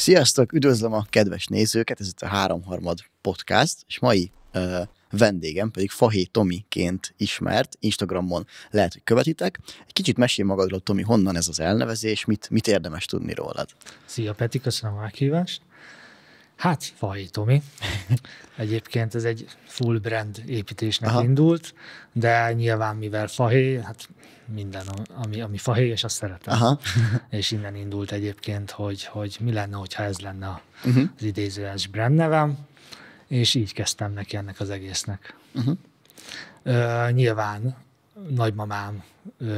Sziasztok, üdvözlöm a kedves nézőket, ez itt a Háromharmad Podcast, és mai ö, vendégem pedig Fahé Tomiként ismert, Instagramon lehet, hogy követitek. Egy kicsit mesél magadról, Tomi, honnan ez az elnevezés, mit, mit érdemes tudni rólad? Szia Peti, köszönöm a meghívást. Hát, Fai Tomi. Egyébként ez egy full brand építésnek Aha. indult, de nyilván mivel Fahé, hát minden, ami, ami Fahé, és azt szeretem. Aha. és innen indult egyébként, hogy, hogy mi lenne, ha ez lenne uh-huh. az idézőes brand nevem, és így kezdtem neki ennek az egésznek. Uh-huh. nyilván nagymamám ö,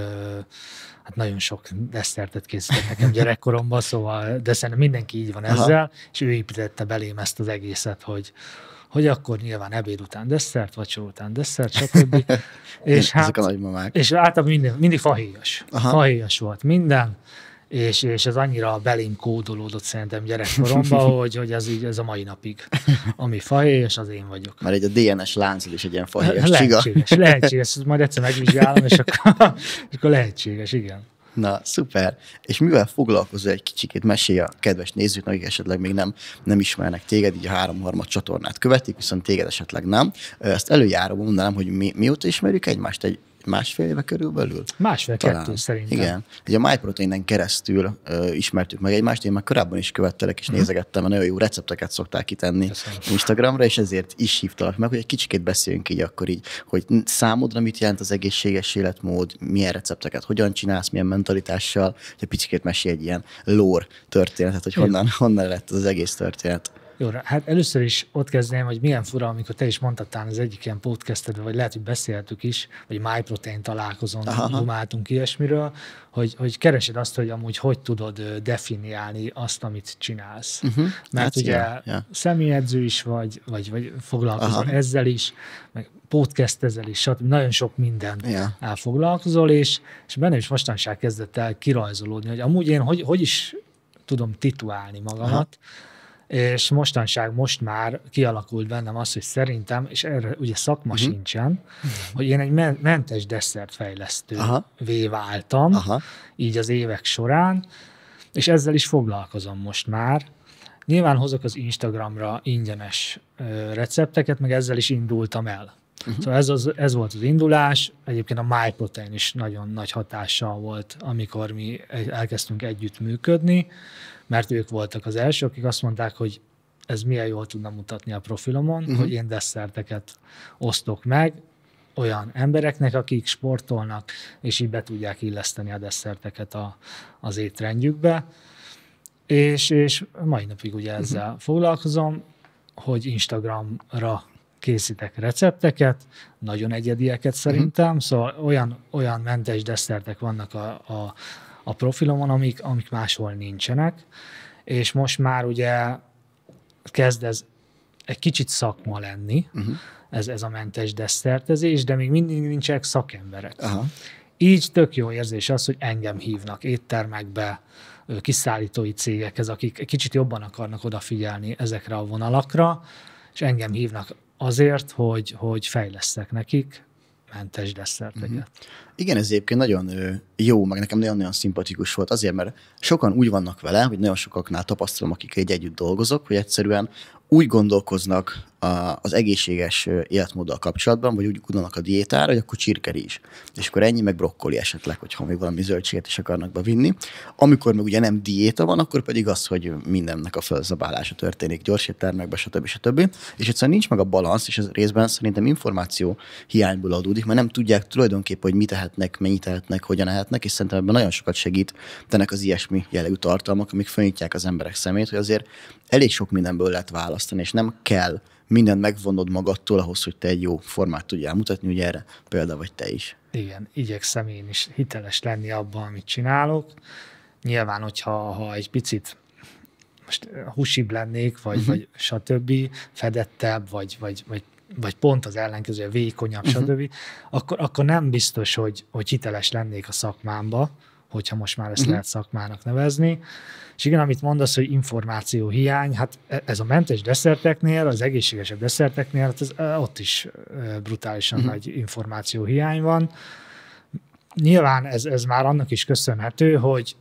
hát nagyon sok desszertet készített nekem gyerekkoromban, szóval, de szerintem mindenki így van ezzel, Aha. és ő építette belém ezt az egészet, hogy, hogy akkor nyilván ebéd után desszert, vacsor után desszert, stb. és hát, a nagymamák. És általában minden, mindig fahéjas. Aha. Fahéjas volt minden, és, és ez annyira belém kódolódott szerintem gyerekkoromban, hogy, hogy ez, így, ez a mai napig. Ami faj, és az én vagyok. Már egy a DNS láncod is egy ilyen fahéjas csiga. Lehetséges, lehetséges. Ezt majd egyszer megvizsgálom, és akkor, és akkor lehetséges, igen. Na, szuper. És mivel foglalkozol egy kicsikét, mesélj a kedves nézők akik esetleg még nem, nem ismernek téged, így a háromharmad csatornát követik, viszont téged esetleg nem. Ezt előjáróban mondanám, hogy mi, mióta ismerjük egymást, egy másfél éve körülbelül? Másfél, Talán. kettő szerintem. Igen. Ugye a MyProteinen keresztül ö, ismertük meg egymást, én már korábban is követtelek és hmm. nézegettem, mert nagyon jó recepteket szokták kitenni Köszönöm. Instagramra, és ezért is hívtalak meg, hogy egy kicsikét beszéljünk így akkor így, hogy számodra mit jelent az egészséges életmód, milyen recepteket, hogyan csinálsz, milyen mentalitással, hogy egy picit mesélj egy ilyen lór történetet, hogy honnan, honnan lett az egész történet. Jó, hát először is ott kezdném, hogy milyen fura, amikor te is mondtattál az egyik ilyen podcastedben, vagy lehet, hogy beszéltük is, hogy MyProtein találkozón dumáltunk ilyesmiről, hogy, hogy keresed azt, hogy amúgy hogy tudod definiálni azt, amit csinálsz. Uh-huh. Mert hát ugye yeah, yeah. személyedző is vagy, vagy, vagy foglalkozol Aha. ezzel is, meg podcast ezzel is, stb. nagyon sok minden yeah. elfoglalkozol, és, és benne is mostanság kezdett el kirajzolódni, hogy amúgy én hogy, hogy is tudom titulálni magamat, Aha és mostanság most már kialakult bennem az, hogy szerintem, és erre ugye szakma uh-huh. sincsen, uh-huh. hogy én egy mentes desszertfejlesztővé váltam, Aha. így az évek során, és ezzel is foglalkozom most már. Nyilván hozok az Instagramra ingyenes recepteket, meg ezzel is indultam el. Uh-huh. Szóval ez, az, ez volt az indulás. Egyébként a MyProtein is nagyon nagy hatással volt, amikor mi elkezdtünk együtt működni, mert ők voltak az elsők, akik azt mondták, hogy ez milyen jól tudna mutatni a profilomon, uh-huh. hogy én desszerteket osztok meg, olyan embereknek, akik sportolnak, és így be tudják illeszteni a desszerteket a, az étrendjükbe. És, és mai napig ugye mhm. ezzel uh-huh. foglalkozom, hogy Instagramra készítek recepteket, nagyon egyedieket mhm. szerintem, mm-hmm. szóval olyan, olyan mentes desszertek vannak a, a, a profilomon, amik, amik máshol nincsenek, és most már ugye kezd ez egy kicsit szakma lenni, uh-huh. ez, ez a mentes desszertezés, de még mindig nincsenek szakemberek. Aha. Így tök jó érzés az, hogy engem hívnak éttermekbe, kiszállítói cégekhez, akik kicsit jobban akarnak odafigyelni ezekre a vonalakra, és engem hívnak azért, hogy, hogy fejlesztek nekik mentes desszerteket. Uh-huh. Igen, ez egyébként nagyon jó, meg nekem nagyon-nagyon szimpatikus volt azért, mert sokan úgy vannak vele, hogy nagyon sokaknál tapasztalom, akik egy együtt dolgozok, hogy egyszerűen úgy gondolkoznak az egészséges életmóddal kapcsolatban, vagy úgy gondolnak a diétára, hogy akkor csirkeri is. És akkor ennyi, meg brokkoli esetleg, hogyha még valami zöldséget is akarnak bevinni. Amikor meg ugye nem diéta van, akkor pedig az, hogy mindennek a felzabálása történik gyors éttermekben, stb. stb. És egyszerűen nincs meg a balansz, és ez részben szerintem információ hiányból adódik, mert nem tudják tulajdonképpen, hogy mit tehetnek, mennyit tehetnek, hogyan lehetnek. és szerintem ebben nagyon sokat segítenek az ilyesmi jellegű tartalmak, amik fönítják az emberek szemét, hogy azért elég sok mindenből lehet választani, és nem kell mindent megvonod magadtól ahhoz, hogy te egy jó formát tudjál mutatni, ugye erre példa vagy te is. Igen, igyekszem én is hiteles lenni abban, amit csinálok. Nyilván, hogyha ha egy picit most eh, húsibb lennék, vagy, uh-huh. vagy stb., fedettebb, vagy, vagy, vagy, vagy pont az ellenkező, vékonyabb, uh-huh. stb., akkor, akkor nem biztos, hogy, hogy hiteles lennék a szakmámba, hogyha most már ezt uh-huh. lehet szakmának nevezni. Uh, és igen, amit mondasz, hogy információ hiány, hát e- ez a mentes desszerteknél, az egészségesebb desszerteknél, hát ez, e, ott is e, brutálisan uh-huh. nagy információ hiány van. Nyilván ez, ez már annak is köszönhető, hogy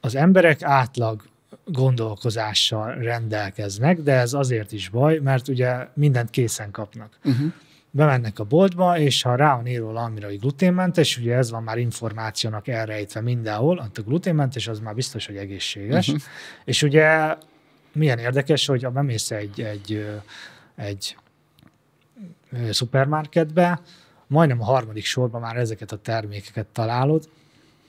az emberek átlag gondolkozással rendelkeznek, de ez azért is baj, mert ugye mindent készen kapnak. Uh-huh bemennek a boltba, és ha rá van írva valamire, hogy gluténmentes, ugye ez van már információnak elrejtve mindenhol, a gluténmentes az már biztos, hogy egészséges. Uh-huh. És ugye milyen érdekes, hogy ha bemész egy, egy, egy szupermarketbe, majdnem a harmadik sorban már ezeket a termékeket találod,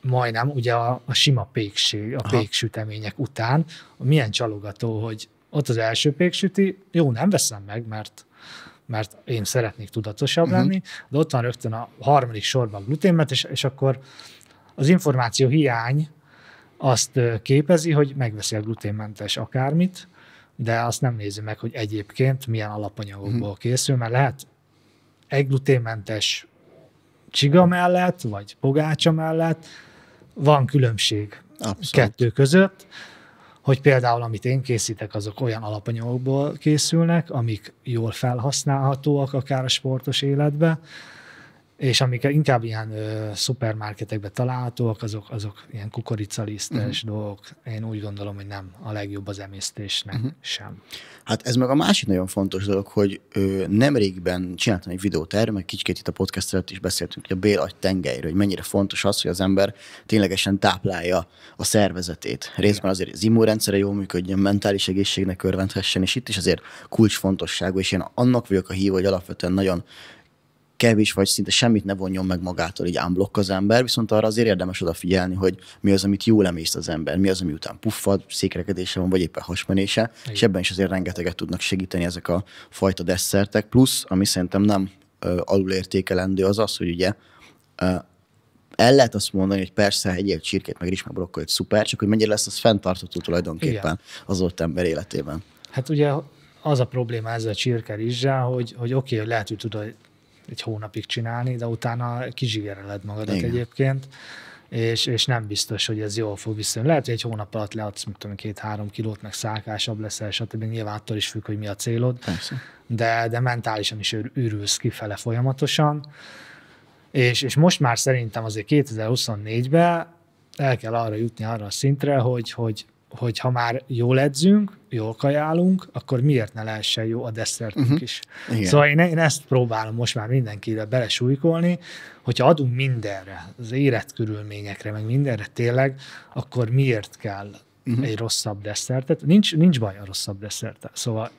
majdnem ugye a, a sima pékség, a péksütemények után, milyen csalogató, hogy ott az első péksüti, jó, nem veszem meg, mert mert én szeretnék tudatosabb uh-huh. lenni, de ott van rögtön a harmadik sorban a gluténmet, és, és akkor az információ hiány azt képezi, hogy megveszi a gluténmentes akármit, de azt nem nézi meg, hogy egyébként milyen alapanyagokból uh-huh. készül, mert lehet egy gluténmentes csiga mellett, vagy pogácsa mellett van különbség Abszolút. kettő között, hogy például amit én készítek, azok olyan alapanyagokból készülnek, amik jól felhasználhatóak akár a sportos életbe, és amik inkább ilyen ö, szupermarketekben találhatóak, azok, azok ilyen kukoricalisztes uh-huh. dolgok. Én úgy gondolom, hogy nem a legjobb az emésztésnek uh-huh. sem. Hát ez meg a másik nagyon fontos dolog, hogy ö, nemrégben csináltam egy videót erről, meg kicsit itt a podcast előtt is beszéltünk, hogy a bélagy tengelyről, hogy mennyire fontos az, hogy az ember ténylegesen táplálja a szervezetét. Részben azért az immunrendszere jól működjön, mentális egészségnek örvendhessen, és itt is azért kulcsfontosságú, és én annak vagyok a hívó, hogy alapvetően nagyon kevés vagy szinte semmit ne vonjon meg magától, így ámblokk az ember, viszont arra azért érdemes odafigyelni, hogy mi az, amit jól emészt az ember, mi az, ami után puffad, székrekedése van, vagy éppen hasmenése, Igen. és ebben is azért rengeteget tudnak segíteni ezek a fajta desszertek, plusz, ami szerintem nem ö, alulértékelendő, az az, hogy ugye ö, el lehet azt mondani, hogy persze ilyen csirkét, meg rizsmeg brokkolit szuper, csak hogy mennyire lesz az fenntartható tulajdonképpen Igen. az ott ember életében. Hát ugye az a probléma ezzel a csirkerizsel, hogy, hogy oké, okay, lehet, hogy tudod, egy hónapig csinálni, de utána kizsigereled magadat Igen. egyébként, és, és nem biztos, hogy ez jól fog visszajönni. Lehet, hogy egy hónap alatt leadsz, mint tudom, két-három kilót, meg szákásabb leszel, stb. Nyilván attól is függ, hogy mi a célod, Persze. de, de mentálisan is ürülsz kifele folyamatosan. És, és most már szerintem azért 2024-ben el kell arra jutni arra a szintre, hogy, hogy hogy ha már jól edzünk, jól kajálunk, akkor miért ne lehessen jó a desszertünk uh-huh. is. Igen. Szóval én, én ezt próbálom most már mindenkire belesújkolni, hogyha adunk mindenre, az életkörülményekre, meg mindenre tényleg, akkor miért kell uh-huh. egy rosszabb desszertet? Nincs, nincs baj a rosszabb desszerttel. Szóval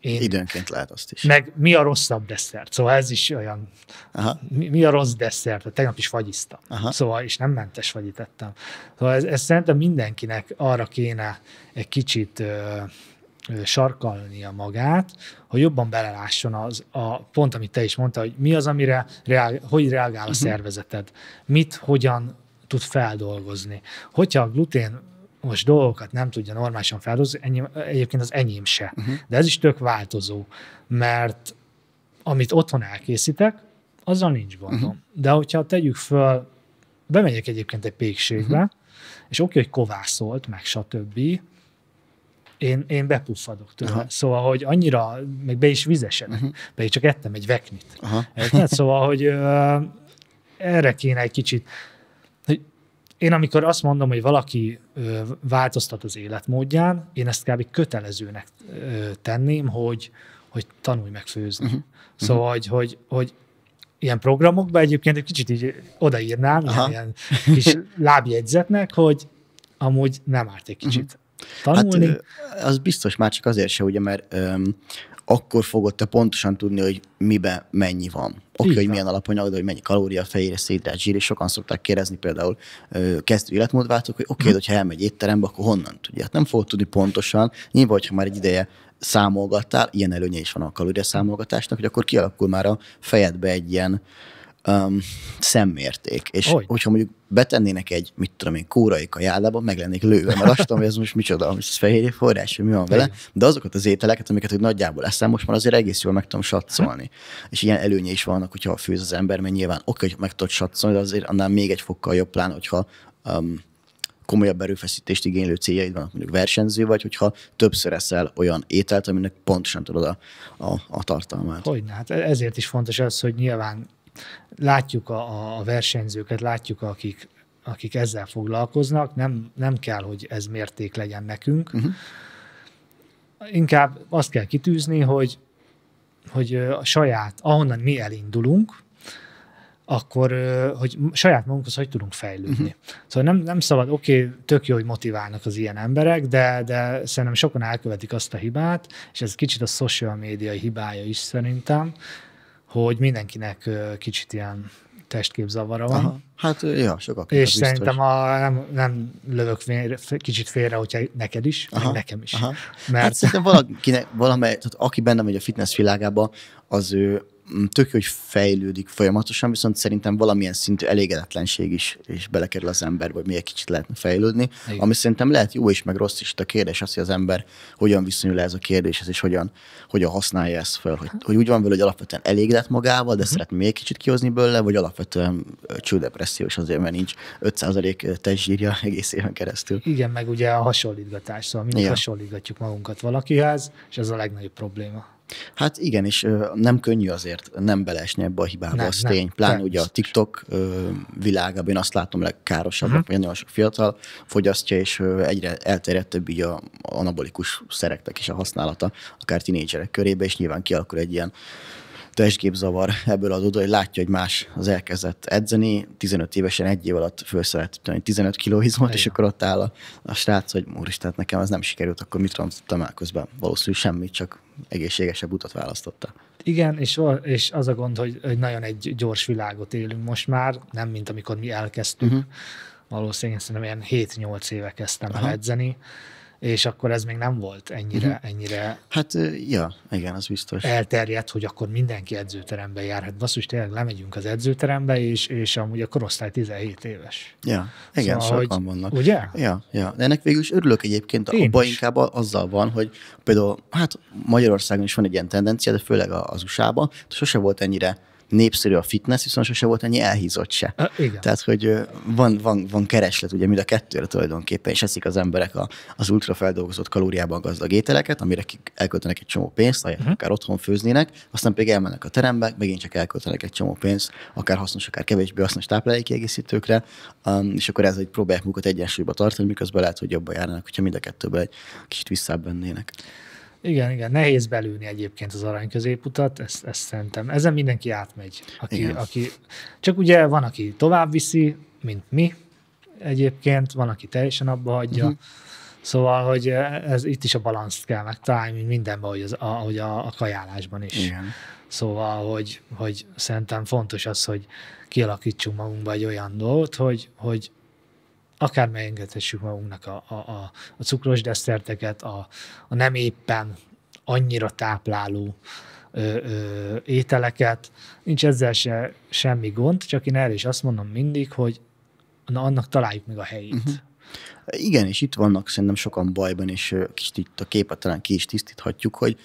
én, Időnként lehet azt is. Meg mi a rosszabb desszert? Szóval ez is olyan, Aha. Mi, mi a rossz desszert? Hát tegnap is fagyiztam, Aha. szóval és nem mentes fagyit ettem. Szóval ez, ez szerintem mindenkinek arra kéne egy kicsit ö, ö, sarkalnia magát, hogy jobban belelásson az a pont, amit te is mondta hogy mi az, amire reál, hogy reagál a uh-huh. szervezeted, mit, hogyan tud feldolgozni. Hogyha a glutén most dolgokat nem tudja normálisan feldolgozni, ennyi, egyébként az enyém se. Uh-huh. De ez is tök változó, mert amit otthon elkészítek, azzal nincs gondom. Uh-huh. De hogyha tegyük föl, bemegyek egyébként egy pékségbe, uh-huh. és oké, okay, hogy kovászolt, meg stb., én, én bepuffadok tőle. Aha. Szóval, hogy annyira, meg be is vizesedek, uh-huh. pedig csak ettem egy veknit. Aha. Szóval, hogy ö, erre kéne egy kicsit én amikor azt mondom, hogy valaki változtat az életmódján, én ezt kb. kötelezőnek tenném, hogy, hogy tanulj meg főzni. Uh-huh. Szóval, uh-huh. hogy, hogy, hogy ilyen programokban, egyébként egy kicsit így odaírnám, Aha. ilyen kis lábjegyzetnek, hogy amúgy nem árt egy kicsit. Uh-huh. Tanulni. Hát, az biztos már csak azért se, ugye, mert öm, akkor fogod te pontosan tudni, hogy mibe mennyi van. Oké, okay, hogy milyen alapanyag, de hogy mennyi kalória, fehér, szédrát, zsír, és sokan szokták kérdezni például kezdő életmódváltók, hogy oké, okay, hm. hogyha elmegy étterembe, akkor honnan tudja? Hát nem fogod tudni pontosan, nyilván, hogyha már egy ideje számolgattál, ilyen előnye is van a kalória számolgatásnak, hogy akkor kialakul már a fejedbe egy ilyen um, szemmérték. És Hogy? hogyha mondjuk betennének egy, mit tudom én, kórai kajálába, meg lennék lőve, mert azt tudom, hogy ez most micsoda, ez fehérje forrás, hogy mi van vele, de azokat az ételeket, amiket hogy nagyjából eszem, most már azért egész jól meg tudom satszolni. És ilyen előnye is vannak, hogyha főz az ember, mert nyilván oké, hogy meg tudod satszolni, de azért annál még egy fokkal jobb, plán, hogyha um, komolyabb erőfeszítést igénylő céljaid vannak, mondjuk versenyző vagy, hogyha többször eszel olyan ételt, aminek pontosan tudod a, a, a tartalmát. Hogyne, hát e-, ezért is fontos az, hogy nyilván látjuk a, a versenyzőket, látjuk, akik, akik ezzel foglalkoznak, nem, nem kell, hogy ez mérték legyen nekünk. Uh-huh. Inkább azt kell kitűzni, hogy, hogy a saját, ahonnan mi elindulunk, akkor, hogy saját magunkhoz hogy tudunk fejlődni. Uh-huh. Szóval nem, nem szabad, oké, okay, tök jó, hogy motiválnak az ilyen emberek, de, de szerintem sokan elkövetik azt a hibát, és ez kicsit a social médiai hibája is szerintem, hogy mindenkinek kicsit ilyen testképzavara van. Aha. Hát, ja, sokak. És biztos. szerintem a, nem, nem lövök vér, kicsit félre, hogyha neked is, aha, nekem is. Aha. Mert... Hát szerintem valakinek, valamely, tehát aki benne megy a fitness világába, az ő tök hogy fejlődik folyamatosan, viszont szerintem valamilyen szintű elégedetlenség is, és belekerül az ember, vagy még egy kicsit lehetne fejlődni, Igen. ami szerintem lehet jó és meg rossz is, a kérdés az, hogy az ember hogyan viszonyul ez a kérdéshez, és hogyan, hogyan használja ezt fel, hogy, hogy úgy van vele, hogy alapvetően elégedett magával, de mhm. szeret még kicsit kihozni bőle, vagy alapvetően csődepressziós azért, mert nincs 5% testzsírja egész éven keresztül. Igen, meg ugye a hasonlítgatás, szóval mi hasonlítgatjuk magunkat valakihez, és ez a legnagyobb probléma. Hát igen, és nem könnyű azért nem belesni ebbe a hibába, az tény. Pláne ugye a TikTok világában én azt látom legkárosabb, uh-huh. Mhm. nagyon sok fiatal fogyasztja, és egyre elterjedtebb így a anabolikus szereknek is a használata, akár tinédzserek körébe, és nyilván kialakul egy ilyen testgépzavar ebből oda, hogy látja, hogy más az elkezdett edzeni, 15 évesen egy év alatt felszerelt 15 kiló izmot, és akkor ott áll a, a srác, hogy úristen, nekem ez nem sikerült, akkor mit tudtam el közben? Valószínűleg semmit, csak egészségesebb utat választotta. Igen, és, és az a gond, hogy, hogy nagyon egy gyors világot élünk most már, nem mint amikor mi elkezdtük. Uh-huh. Valószínűleg szerintem ilyen 7-8 éve kezdtem uh-huh. el edzeni, és akkor ez még nem volt ennyire, uh-huh. ennyire hát, ja, igen, az biztos. elterjedt, hogy akkor mindenki edzőterembe jár. Hát basszus, tényleg lemegyünk az edzőterembe, és, és amúgy a korosztály 17 éves. Ja, igen, szóval, sokan hogy, vannak. Ugye? Ja, ja. De ennek végül is örülök egyébként, Én abban is. inkább azzal van, hogy például, hát Magyarországon is van egy ilyen tendencia, de főleg az USA-ban, sose volt ennyire népszerű a fitness, viszont sose volt ennyi elhízott se. A, igen. Tehát, hogy van, van, van kereslet ugye mind a kettőre tulajdonképpen, és eszik az emberek a, az ultrafeldolgozott kalóriában gazdag ételeket, amire elköltenek egy csomó pénzt, uh-huh. akár otthon főznének, aztán pedig elmennek a terembe, megint csak elköltenek egy csomó pénzt, akár hasznos, akár kevésbé hasznos táplálékiegészítőkre, um, és akkor ez, egy próbálják magukat egyensúlyba tartani, miközben lehet, hogy jobban járnak, hogyha mind a kettőből egy kicsit visszább vennének. Igen, igen, nehéz belülni egyébként az arany középutat, ezt, ezt szerintem, ezen mindenki átmegy. Aki, aki, csak ugye van, aki tovább viszi, mint mi egyébként, van, aki teljesen abba hagyja, uh-huh. Szóval, hogy ez, itt is a balanszt kell megtalálni, mint mindenben, hogy az, ahogy a, a kajálásban is. Igen. Szóval, hogy, hogy szerintem fontos az, hogy kialakítsunk magunkba egy olyan dolgot, hogy, hogy akár megengedhessük magunknak a, a, a, a cukros desszerteket, a, a nem éppen annyira tápláló ö, ö, ételeket, nincs ezzel se, semmi gond, csak én erre is azt mondom mindig, hogy na annak találjuk meg a helyét. Uh-huh. Igen, és itt vannak szerintem sokan bajban, és kicsit itt a képet talán ki is tisztíthatjuk, hogy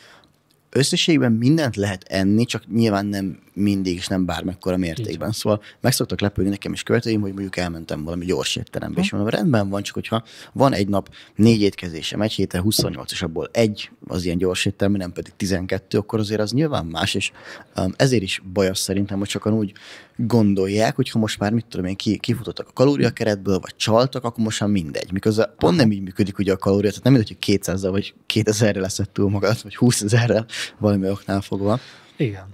összességben mindent lehet enni, csak nyilván nem mindig, és nem bármekkora mértékben. Így. Szóval meg szoktak lepődni nekem is követőim, hogy mondjuk elmentem valami gyors étterembe, és mondom, rendben van, csak hogyha van egy nap négy étkezésem, egy héten 28, és abból egy az ilyen gyors étterem, nem pedig 12, akkor azért az nyilván más, és um, ezért is baj az szerintem, hogy sokan úgy gondolják, hogy ha most már mit tudom én, kifutottak a kalóriakeretből, vagy csaltak, akkor most már mindegy. Miközben pont nem így működik ugye a kalória, tehát nem mindegy, hogy 200 vagy 2000-re leszett túl magad, vagy 20 ezerrel valami oknál fogva. Igen.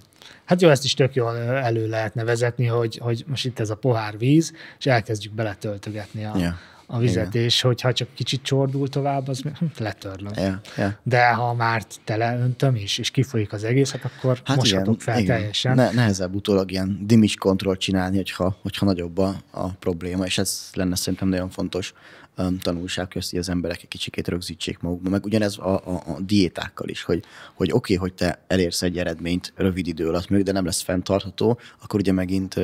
Hát jó, ezt is tök jól elő lehetne vezetni, hogy, hogy most itt ez a pohár víz, és elkezdjük beletöltögetni a, yeah a vizet, yeah. és hogyha csak kicsit csordul tovább, az hm, letörlöm. Yeah. Yeah. De ha már teleöntöm is, és kifolyik az egész, hát akkor hát moshatok fel Igen. teljesen. Ne, nehezebb utólag ilyen dimis kontroll csinálni, hogyha, hogyha nagyobb a, a probléma, és ez lenne szerintem nagyon fontos tanulság közt, hogy az emberek egy kicsikét rögzítsék magukba. Meg ugyanez a, a, a diétákkal is, hogy, hogy oké, okay, hogy te elérsz egy eredményt rövid idő alatt, de nem lesz fenntartható, akkor ugye megint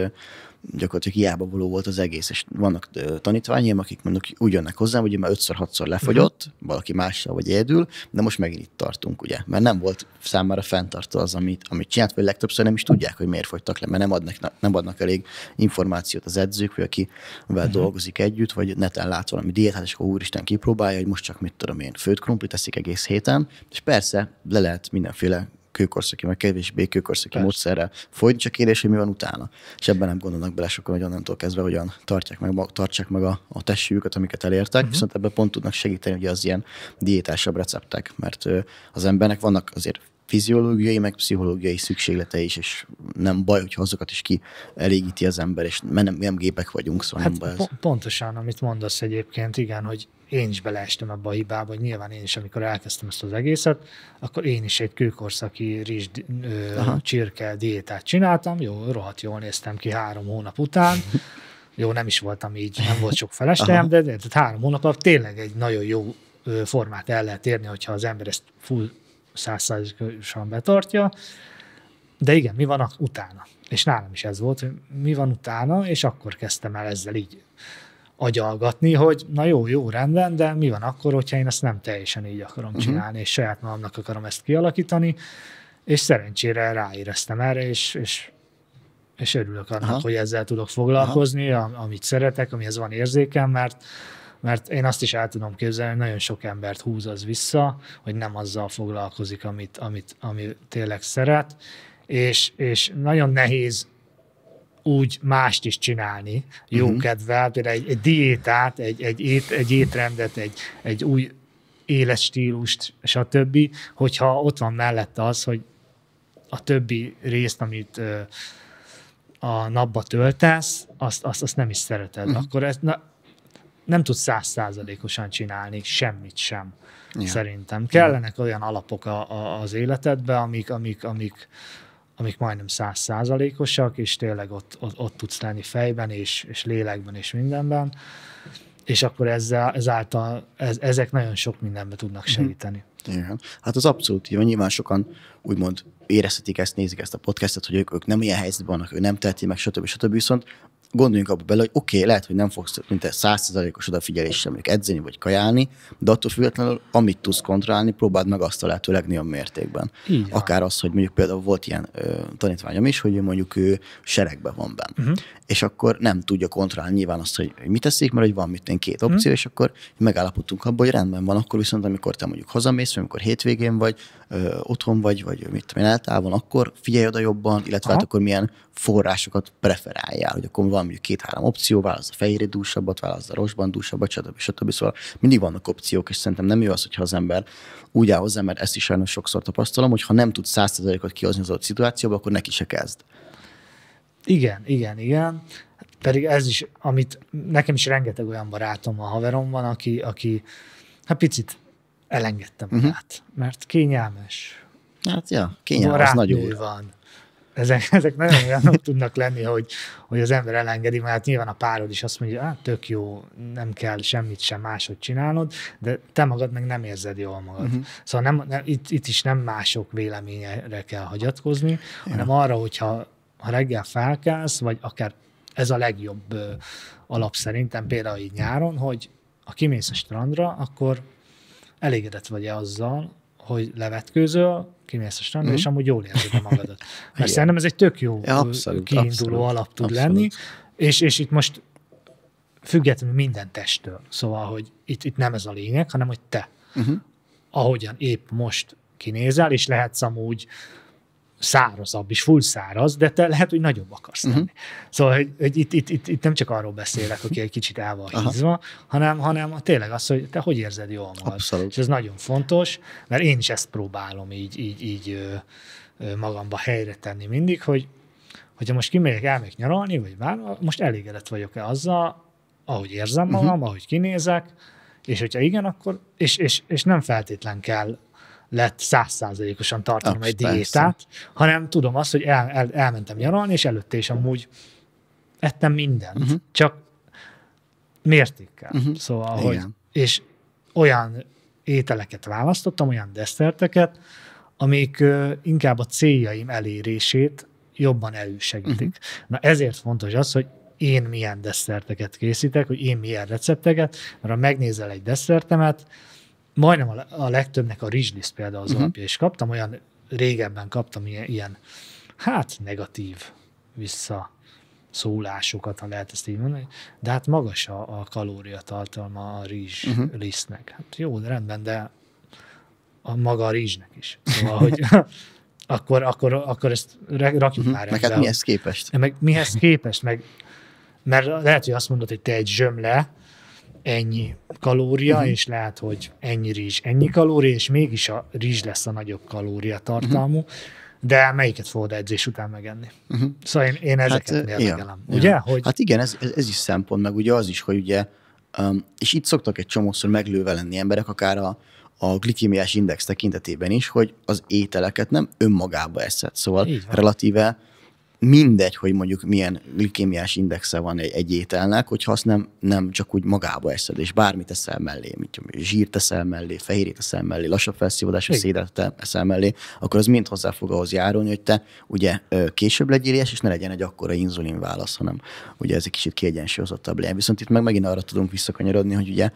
gyakorlatilag hiába való volt az egész, és vannak tanítványaim, akik mondjuk úgy jönnek hozzám, hogy már ötször-hatszor lefogyott, uh-huh. valaki mással vagy egyedül, de most megint itt tartunk, ugye? Mert nem volt számára fenntartó az, amit, amit csinált, vagy legtöbbször nem is tudják, hogy miért fogytak le, mert nem adnak, nem adnak elég információt az edzők, vagy aki uh-huh. Mhm. dolgozik együtt, vagy neten lát valami diétát, és akkor úristen kipróbálja, hogy most csak mit tudom én, főt krumplit teszik egész héten, és persze le lehet mindenféle kőkorszaki, meg kevésbé kőkorszaki Persze. módszerrel folyt, csak kérdés, hogy mi van utána. És ebben nem gondolnak bele sokan, hogy onnantól kezdve hogyan tartják meg, tartsák meg a, a testjüket, amiket elértek, uh-huh. viszont ebben pont tudnak segíteni ugye az ilyen diétásabb receptek, mert az embernek vannak azért fiziológiai, meg pszichológiai szükséglete is, és nem baj, hogyha azokat is ki elégíti az ember, és nem, nem gépek vagyunk, szóval hát nem baj po- ez. Pontosan, amit mondasz egyébként, igen, hogy én is beleestem ebbe a hibába, hogy nyilván én is, amikor elkezdtem ezt az egészet, akkor én is egy kőkorszaki rizs csirke diétát csináltam, jó, rohadt jól néztem ki három hónap után, jó, nem is voltam így, nem volt sok felestem, de, de, de három hónap alatt tényleg egy nagyon jó formát el lehet érni, hogyha az ember ezt full százszázalékosan betartja, de igen, mi van utána? És nálam is ez volt, hogy mi van utána, és akkor kezdtem el ezzel így agyalgatni, hogy na jó, jó, rendben, de mi van akkor, hogyha én ezt nem teljesen így akarom uh-huh. csinálni, és saját magamnak akarom ezt kialakítani, és szerencsére ráéreztem erre, és, és, és örülök annak, Aha. hogy ezzel tudok foglalkozni, Aha. amit szeretek, amihez van érzékem, mert mert én azt is el tudom képzelni, hogy nagyon sok embert húz az vissza, hogy nem azzal foglalkozik, amit, amit, amit tényleg szeret, és, és nagyon nehéz úgy mást is csinálni, jó uh-huh. kedvel, például egy, egy diétát, egy, egy, ét, egy étrendet, egy, egy új életstílust, stb., hogyha ott van mellette az, hogy a többi részt, amit a napba töltesz, azt, azt, azt nem is szereted. Uh-huh. Akkor ez, na, nem tudsz százszázalékosan csinálni semmit sem, ja. szerintem. Kellenek olyan alapok a, a, az életedbe, amik, amik, amik, amik majdnem százszázalékosak, és tényleg ott, ott, ott tudsz lenni fejben, és, és lélekben, és mindenben, és akkor ezzel, ezáltal ez, ezek nagyon sok mindenbe tudnak mhm. segíteni. Igen. Hát az abszolút jó. Nyilván sokan úgymond érezhetik ezt, nézik ezt a podcastet, hogy ők, ők nem ilyen helyzetben vannak, ő nem teheti meg, stb. stb. Viszont gondoljunk abba bele, hogy oké, okay, lehet, hogy nem fogsz mint százszerzalékos odafigyelésre mondjuk edzeni vagy kajálni, de attól függetlenül, amit tudsz kontrollálni, próbáld meg azt a lehető legnagyobb mértékben. Igen. Akár az, hogy mondjuk például volt ilyen ö, tanítványom is, hogy mondjuk ő seregben van benne. Uh-huh. Mhm. És akkor nem tudja kontrollálni nyilván azt, hogy mit teszik, mert hogy van mit én két mhm. opció, uh-huh. és akkor megállapodtunk abban, hogy rendben van, akkor viszont amikor te mondjuk hazamész, vagy amikor hétvégén vagy, ö, otthon vagy, vagy mit tudom én, eltávon, akkor figyelj oda jobban, illetve hát akkor milyen forrásokat preferáljál, hogy akkor van mondjuk két-három opció, válasz a fehérre dúsabbat, válasz a rosszban dúsabbat, stb. stb. Szóval mindig vannak opciók, és szerintem nem jó az, hogyha az ember úgy áll hozzá, mert ezt is sajnos sokszor tapasztalom, hogy ha nem tud százszerzalékot kihozni az adott szituációba, akkor neki se kezd. Igen, igen, igen. Pedig ez is, amit nekem is rengeteg olyan barátom, a haverom van, aki, aki hát picit elengedte mhm. magát, uh-huh. mert kényelmes. Hát ja, kényelmes, nagyon. van ezek, ezek nagyon olyanok tudnak lenni, hogy, hogy az ember elengedi, mert hát nyilván a párod is azt mondja, hát tök jó, nem kell semmit sem máshogy csinálnod, de te magad meg nem érzed jól magad. Uh-huh. Szóval nem, nem, itt, itt is nem mások véleményére kell hagyatkozni, ja. hanem arra, hogyha ha reggel felkelsz, vagy akár ez a legjobb ö, alap szerintem, például így nyáron, hogy ha kimész a strandra, akkor elégedett vagy-e azzal, hogy levetkőzöl, kimész a strandra, mm. és amúgy jól érzed a magadat. Mert szerintem ez egy tök jó ja, abszolút, kiinduló abszolút, alap tud abszolút. lenni, és, és itt most függetlenül minden testtől. Szóval, hogy itt, itt nem ez a lényeg, hanem hogy te, uh-huh. ahogyan épp most kinézel, és lehetsz amúgy szárazabb is, full száraz, de te lehet, hogy nagyobb akarsz tenni. Mhm. Uh-huh. Szóval hogy, hogy itt, itt, itt, itt nem csak arról beszélek, aki egy kicsit el van hízva, hanem, hanem tényleg az, hogy te hogy érzed jól magad. Abszolút. És ez nagyon fontos, mert én is ezt próbálom így, így, így magamba helyre tenni mindig, hogy hogyha most kimegyek, elmegyek nyaralni, vagy bár, most elégedett vagyok-e azzal, ahogy érzem mhm. magam, uh-huh. ahogy kinézek, és hogyha igen, akkor, és, és, és nem feltétlen kell lett százszázalékosan tartanom Absz, egy diétát, persze. hanem tudom azt, hogy el, el, elmentem nyaralni, és előtte is amúgy ettem mindent, uh-huh. csak mértékkel. Uh-huh. Szóval, Igen. hogy, és olyan ételeket választottam, olyan desszerteket, amik uh, inkább a céljaim elérését jobban elősegítik. Uh-huh. Na ezért fontos az, hogy én milyen desszerteket készítek, hogy én milyen recepteket, mert ha megnézel egy desszertemet, majdnem a, a legtöbbnek a rizsliszt például az uh-huh. alapja, és kaptam olyan, régebben kaptam ilyen, ilyen hát negatív vissza szólásokat, ha lehet ezt így mondani, de hát magas a, a kalóriatartalma a rizs uh-huh. lisztnek. Hát jó, de rendben, de a maga a rizsnek is. Szóval, hogy akkor, akkor, akkor ezt rakjuk uh-huh. már Meg hát mihez képest? Meg mihez képest, meg, mert lehet, hogy azt mondod, hogy te egy zsömle, ennyi kalória, uh-huh. és lehet, hogy ennyi rizs, ennyi kalória, és mégis a rizs lesz a nagyobb kalória tartalmú, uh-huh. Mhm. de melyiket fogod edzés után megenni? Uh-huh. Szóval én, én ezeket hát, ja, ugye? Hogy... Hát igen, ez, ez, ez is szempont, meg ugye az is, hogy ugye, um, és itt szoktak egy csomószor meglőve lenni emberek, akár a, a glikémiás index tekintetében is, hogy az ételeket nem önmagába eszed, szóval relatíve mindegy, hogy mondjuk milyen glikémiás indexe van egy, egy ételnek, hogyha azt nem, nem csak úgy magába eszed, és bármit eszel mellé, mint zsírt teszel mellé, fehérjét eszel mellé, lassabb felszívódású szédet eszel mellé, akkor az mind hozzá fog ahhoz járulni, hogy te ugye később legyél és ne legyen egy akkora inzulin válasz, hanem ugye ez egy kicsit kiegyensúlyozottabb legyen. Viszont itt meg megint arra tudunk visszakanyarodni, hogy ugye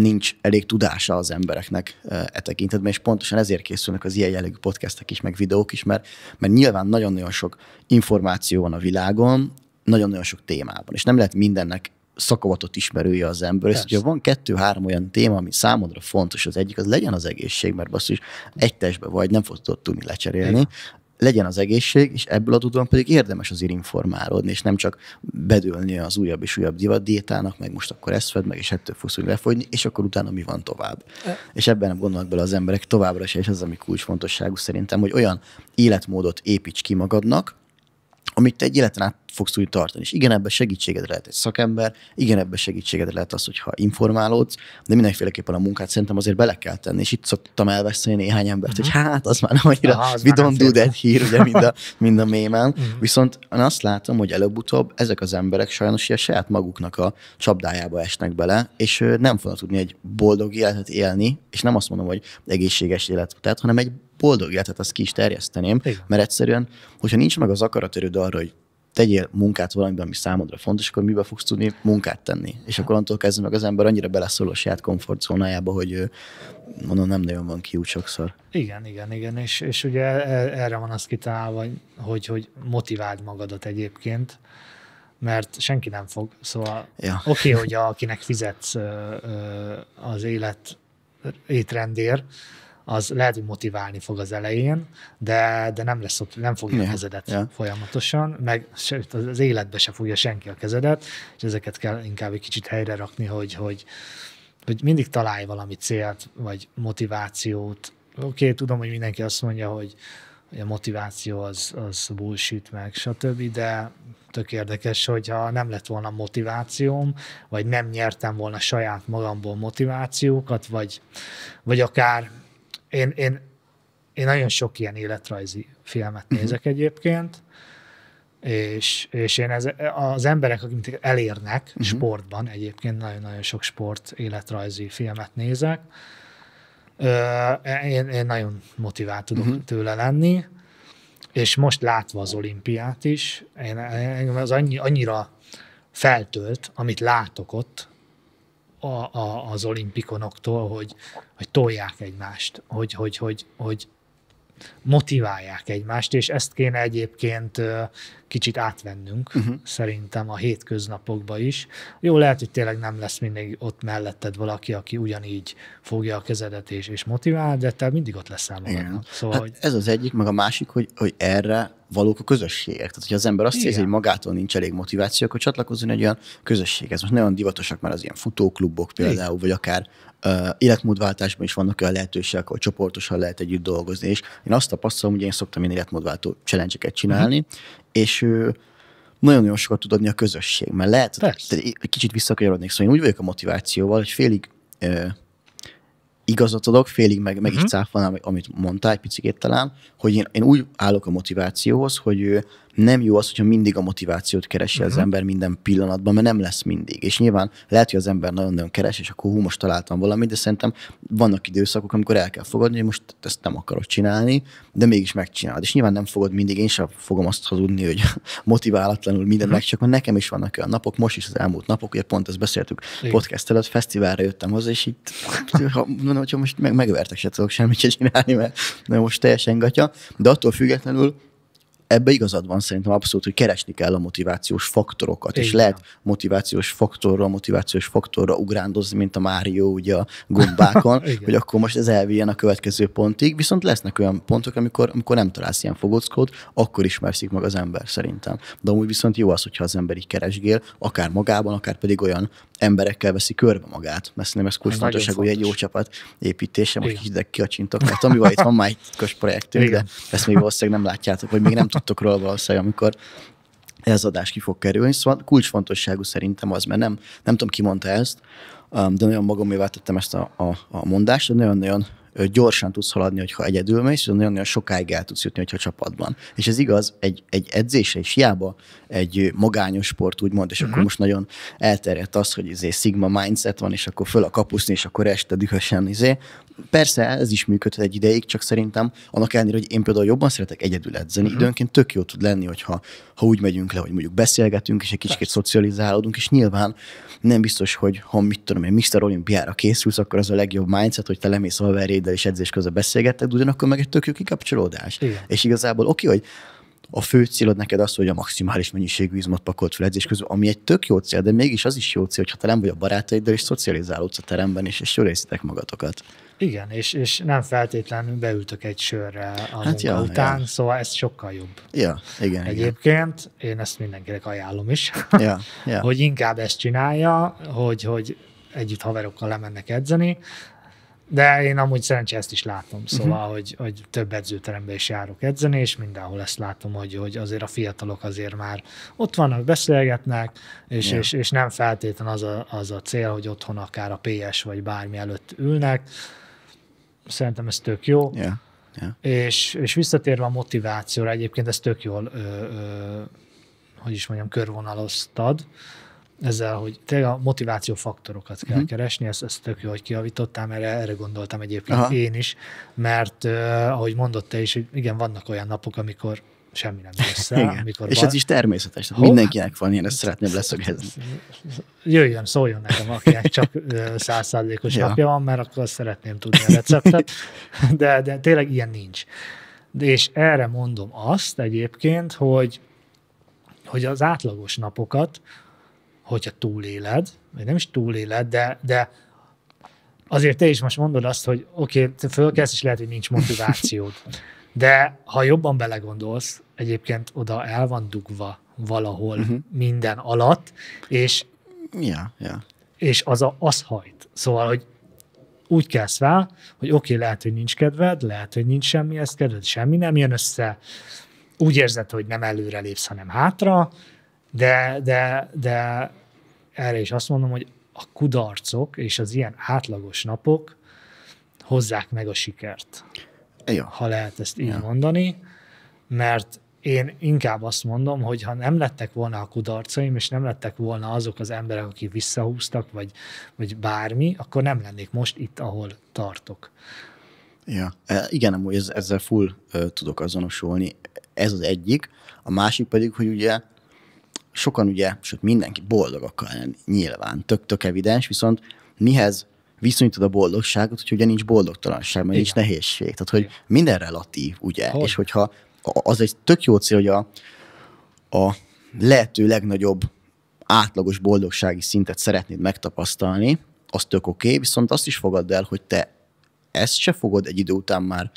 nincs elég tudása az embereknek e tekintetben, és pontosan ezért készülnek az ilyen jellegű podcastek is, meg videók is, mert, mert nyilván nagyon-nagyon sok információ van a világon, nagyon-nagyon sok témában, és nem lehet mindennek szakavatot ismerője az ember. És hogyha van kettő-három olyan téma, ami számodra fontos, az egyik az legyen az egészség, mert basszus, egy testbe vagy, nem fogod tudni lecserélni. Igen legyen az egészség, és ebből adódóan pedig érdemes azért informálódni, és nem csak bedőlni az újabb és újabb divatdiétának, meg most akkor ezt fed meg, és ettől fogsz úgy lefogyni, és akkor utána mi van tovább. E- és ebben nem gondolnak bele az emberek továbbra se, és ez ami kulcsfontosságú szerintem, hogy olyan életmódot építs ki magadnak, amit te egy életen át fogsz tudni tartani. És igen, ebben segítségedre lehet egy szakember, igen, ebben segítségedre lehet az, hogyha informálódsz, de mindenféleképpen a munkát szerintem azért bele kell tenni, és itt szoktam elveszteni néhány embert, uh-huh. hogy mhm. hát, az már nem annyira, we don't do that here, ugye, mind a, mind a mémen. Uh-huh. Mhm. Viszont én azt látom, hogy előbb-utóbb ezek az emberek sajnos a saját maguknak a csapdájába esnek bele, és nem fognak tudni egy boldog életet élni, és nem azt mondom, hogy egészséges életet, hanem egy boldog életet, azt ki is terjeszteném, Igen. mert egyszerűen, hogyha nincs meg az erőd arra, hogy tegyél munkát valamiben, ami számodra fontos, akkor mibe fogsz tudni munkát tenni. És akkor onnantól kezdve meg az ember annyira beleszól a saját komfortzónájába, hogy mondom, nem nagyon van kiút sokszor. Igen, igen, igen, és, és ugye e, e, erre van az kitalálva, hogy, hogy motiváld magadat egyébként, mert senki nem fog. Szóval ja. oké, okay, hogy akinek fizetsz az élet étrendért, az lehet, hogy motiválni fog az elején, de, de nem, lesz, ott, nem fogja yeah. a kezedet yeah. folyamatosan, meg sőt, az életbe se fogja senki a kezedet, és ezeket kell inkább egy kicsit helyre rakni, hogy, hogy, hogy mindig találj valami célt, vagy motivációt. Oké, okay, tudom, hogy mindenki azt mondja, hogy a motiváció az, az bullshit meg, stb., de tök érdekes, hogyha nem lett volna motivációm, vagy nem nyertem volna saját magamból motivációkat, vagy, vagy akár én, én, én nagyon sok ilyen életrajzi filmet mhm. nézek uh-huh. egyébként, és, és én ez, az emberek, akik elérnek uh-huh. sportban, egyébként nagyon-nagyon sok sport életrajzi filmet nézek, én, én nagyon motivált tudok uh-huh. tőle lenni, és most látva az olimpiát is, én, én az annyi, annyira feltölt, amit látok ott a, a, az olimpikonoktól, hogy hogy tolják egymást, hogy, hogy, hogy, hogy motiválják egymást, és ezt kéne egyébként kicsit átvennünk, uh-huh. szerintem a hétköznapokba is. Jó, lehet, hogy tényleg nem lesz mindig ott melletted valaki, aki ugyanígy fogja a kezedet és, és motivál, de te mindig ott leszel magadnak. Szóval, hát hogy... Ez az egyik, meg a másik, hogy, hogy erre valók a közösségek. Tehát, hogyha az ember azt érzi, hogy magától nincs elég motiváció, akkor csatlakozzon egy olyan közösséghez. Most nagyon divatosak már az ilyen futóklubok például, Igen. vagy akár életmódváltásban is vannak olyan lehetőségek, hogy csoportosan lehet együtt dolgozni, és én azt tapasztalom, hogy én szoktam én életmódváltó challenge csinálni, uh-huh. és nagyon-nagyon sokat tud adni a közösség, mert lehet, egy kicsit visszakanyarodnék, szóval én úgy vagyok a motivációval, hogy félig ö, igazat adok, félig meg, meg uh-huh. Mhm. is cáfolnám, amit mondtál, egy picit talán, hogy én, én úgy állok a motivációhoz, hogy nem jó az, hogyha mindig a motivációt keresi uh-huh. az mhm. ember minden pillanatban, mert nem lesz mindig. És nyilván lehet, hogy az ember nagyon-nagyon keres, és akkor hú, most találtam valamit, de szerintem vannak időszakok, amikor el kell fogadni, hogy most ezt nem akarod csinálni, de mégis megcsinálod. És nyilván nem fogod mindig, én sem fogom azt hazudni, hogy motiválatlanul minden uh-huh. Mhm. csak mert nekem is vannak olyan napok, most is az elmúlt napok, ugye pont ezt beszéltük Igen. podcast előtt, fesztiválra jöttem hozzá, és itt mondom, hogyha most meg, megvertek, se tudok semmit se csinálni, mert most teljesen gatya. De attól függetlenül ebbe igazad van szerintem abszolút, hogy keresni kell a motivációs faktorokat, Igen. és lehet motivációs faktorra, motivációs faktorra ugrándozni, mint a Mário ugye a gombákon, hogy akkor most ez elvijen a következő pontig, viszont lesznek olyan pontok, amikor, amikor nem találsz ilyen fogockót, akkor ismerszik meg az ember szerintem. De amúgy viszont jó az, hogyha az ember így keresgél, akár magában, akár pedig olyan emberekkel veszi körbe magát, mert szerintem ez kulcsfontosságú, hogy egy jó csapat építése, most hideg ki a csintok, mert amivel itt van már egy titkos projektünk, de ezt még valószínűleg nem látjátok, vagy még nem tudtok valószínűleg, amikor ez adás ki fog kerülni. Szóval kulcsfontosságú szerintem az, mert nem, nem tudom, ki mondta ezt, um, de nagyon magamévá tettem ezt a, a, a mondást, de nagyon-nagyon gyorsan tudsz haladni, hogyha egyedül mész, és nagyon-nagyon sokáig el tudsz jutni, hogyha csapatban. És ez igaz, egy, egy edzése is hiába egy magányos sport, úgymond, és uh-huh. akkor mhm. most nagyon elterjedt az, hogy izé Sigma mindset van, és akkor föl a kapuszni, és akkor este dühösen izé persze ez is működhet egy ideig, csak szerintem annak ellenére, hogy én például jobban szeretek egyedül edzeni, uh-huh. időnként tök jó tud lenni, hogyha ha úgy megyünk le, hogy mondjuk beszélgetünk, és egy kicsit szocializálódunk, és nyilván nem biztos, hogy ha mit tudom én, Mr. Olimpiára készülsz, akkor az a legjobb mindset, hogy te lemész a veréddel és edzés közben beszélgettek, ugyanakkor meg egy tök jó kikapcsolódás. Igen. És igazából oké, hogy a fő célod neked az, hogy a maximális mennyiségű izmot pakolt fel edzés közül, ami egy tök jó cél, de mégis az is jó cél, hogyha te nem vagy a barátaiddal, és szocializálódsz a teremben, és, és jól magatokat. Igen, és, és nem feltétlenül beültök egy sörre a hát ja, után, ja. szóval ez sokkal jobb. Ja, igen. Egyébként igen. én ezt mindenkinek ajánlom is, ja, ja. hogy inkább ezt csinálja, hogy, hogy együtt haverokkal lemennek edzeni, de én amúgy szerencsére ezt is látom, mhm. szóval, uh-huh. hogy, hogy több edzőterembe is járok edzeni, és mindenhol ezt látom, hogy, hogy azért a fiatalok azért már ott vannak, beszélgetnek, és, yeah. és, és nem feltétlen az a, az a cél, hogy otthon akár a PS vagy bármi előtt ülnek, szerintem ez tök jó. Yeah. Yeah. És, és visszatérve a motivációra, egyébként ez tök jól, ö, ö, hogy is mondjam, körvonaloztad, ezzel, hogy tényleg a motivációfaktorokat kell mm-hmm. keresni, ezt, ezt tök jó, hogy kiavítottál, mert erre gondoltam egyébként Aha. én is, mert ö, ahogy mondott te is, hogy igen, vannak olyan napok, amikor semmi nem lesz. Igen. Amikor és van. ez is természetes. Hol? Mindenkinek van ilyen, ezt szeretném leszögezni. Jöjjön, szóljon nekem, akinek csak százszázalékos ja. napja van, mert akkor azt szeretném tudni a receptet. De, de tényleg ilyen nincs. De és erre mondom azt egyébként, hogy, hogy az átlagos napokat, hogyha túléled, vagy nem is túléled, de, de azért te is most mondod azt, hogy oké, okay, te fölkezd és lehet, hogy nincs motivációd. De ha jobban belegondolsz, egyébként oda el van dugva valahol uh-huh. minden alatt, és yeah, yeah. és az, a, az hajt. Szóval, hogy úgy kezd fel, hogy oké, okay, lehet, hogy nincs kedved, lehet, hogy nincs semmi ezt kedved, semmi nem jön össze, úgy érzed, hogy nem előre lépsz, hanem hátra, de, de, de erre is azt mondom, hogy a kudarcok és az ilyen átlagos napok hozzák meg a sikert. Ja. Ha lehet ezt így ja. mondani, mert én inkább azt mondom, hogy ha nem lettek volna a kudarcaim, és nem lettek volna azok az emberek, akik visszahúztak, vagy, vagy bármi, akkor nem lennék most itt, ahol tartok. Ja, e, igen, amúgy ez, ezzel full tudok azonosulni. Ez az egyik. A másik pedig, hogy ugye sokan ugye, sőt mindenki boldog akar lenni, nyilván, tök-tök evidens, viszont mihez viszonyítod a boldogságot, hogy ugye nincs boldogtalanság, mert Igen. nincs nehézség. Tehát, hogy Igen. minden relatív, ugye? Hogy? És hogyha az egy tök jó cél, hogy a, a lehető legnagyobb átlagos boldogsági szintet szeretnéd megtapasztalni, az tök oké, okay, viszont azt is fogadd el, hogy te ezt se fogod egy idő után már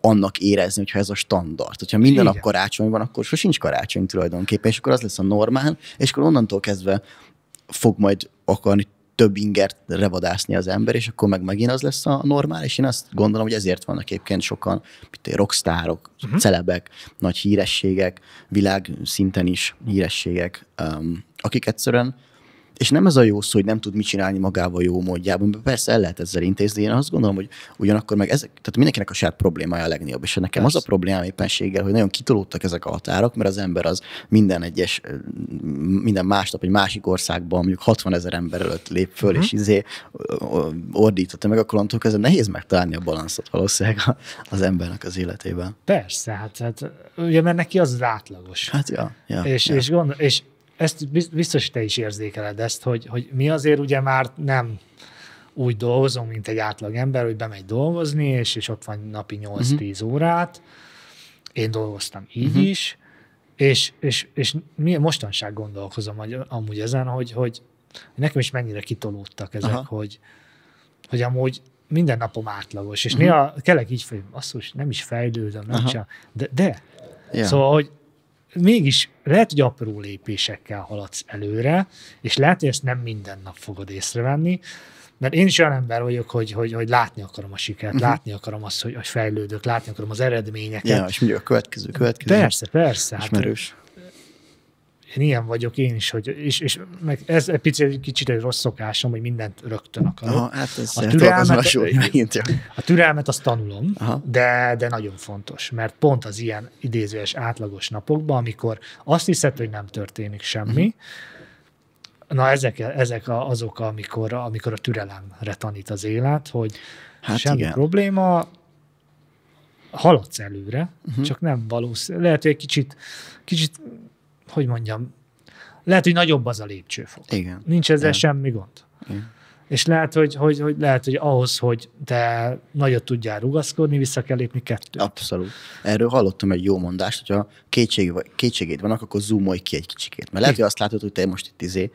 annak érezni, hogyha ez a standard. Hogyha minden nap karácsony van, akkor sosincs karácsony tulajdonképpen, és akkor az lesz a normál, és akkor onnantól kezdve fog majd akarni több ingert revadászni az ember, és akkor meg megint az lesz a normál, és én azt gondolom, hogy ezért vannak egyébként sokan mint rockstárok, uh-huh. celebek, nagy hírességek, világszinten is hírességek, um, akik egyszerűen és nem ez a jó szó, hogy nem tud mit csinálni magával jó módjában. Persze el lehet ezzel intézni, én azt gondolom, hogy ugyanakkor meg ezek, tehát mindenkinek a saját problémája a legnagyobb. És nekem Persze. az a problémám éppenséggel, hogy nagyon kitolódtak ezek a határok, mert az ember az minden egyes, minden másnap egy másik országban mondjuk 60 ezer ember előtt lép föl, uh-huh. és izé ordította meg a kolantól ez nehéz megtalálni a balanszot valószínűleg az embernek az életében. Persze, hát, hát ugye mert neki az, az átlagos. Hát ja, ja, és, ja. És, gondol, és ezt biztos te is érzékeled ezt, hogy, hogy mi azért ugye már nem úgy dolgozom, mint egy átlag ember, hogy bemegy dolgozni, és, és ott van napi 8-10 uh-huh. Mhm. órát. Én dolgoztam így uh-huh. is, és, és, és mi mostanság gondolkozom amúgy ezen, hogy, hogy nekem is mennyire kitolódtak ezek, Aha. hogy, hogy amúgy minden napom átlagos, és uh-huh. néha kelek így, hogy asszus, nem is fejlődöm, nem csak, de, de. Yeah. Szóval, hogy mégis lehet, hogy apró lépésekkel haladsz előre, és lehet, hogy ezt nem minden nap fogod észrevenni, mert én is olyan ember vagyok, hogy, hogy, hogy látni akarom a sikert, uh-huh. látni akarom azt, hogy, hogy fejlődök, látni akarom az eredményeket. Ja, és mi a következő, következő. Persze, persze. Hát Ismerős. Hát, én ilyen vagyok én is, hogy, és, és meg ez egy picit, kicsit egy rossz szokásom, hogy mindent rögtön akarok. Aha, hát ez a, türelmet, megint, a türelmet azt tanulom, Aha. de, de nagyon fontos, mert pont az ilyen idézőes átlagos napokban, amikor azt hiszed, hogy nem történik semmi, uh-huh. na ezek, ezek azok, amikor, amikor a türelemre tanít az élet, hogy hát semmi igen. probléma, haladsz előre, uh-huh. csak nem valószínű. Lehet, hogy egy kicsit, kicsit hogy mondjam, lehet, hogy nagyobb az a lépcsőfok. Igen. Nincs ezzel Igen. semmi gond. Igen. És lehet hogy, hogy, hogy, lehet, hogy ahhoz, hogy te nagyot tudjál rugaszkodni, vissza kell lépni kettőt. Abszolút. Erről hallottam egy jó mondást, hogyha kétség, kétségéd vannak, akkor zoomolj ki egy kicsikét. Mert lehet, hogy azt látod, hogy te most itt izé,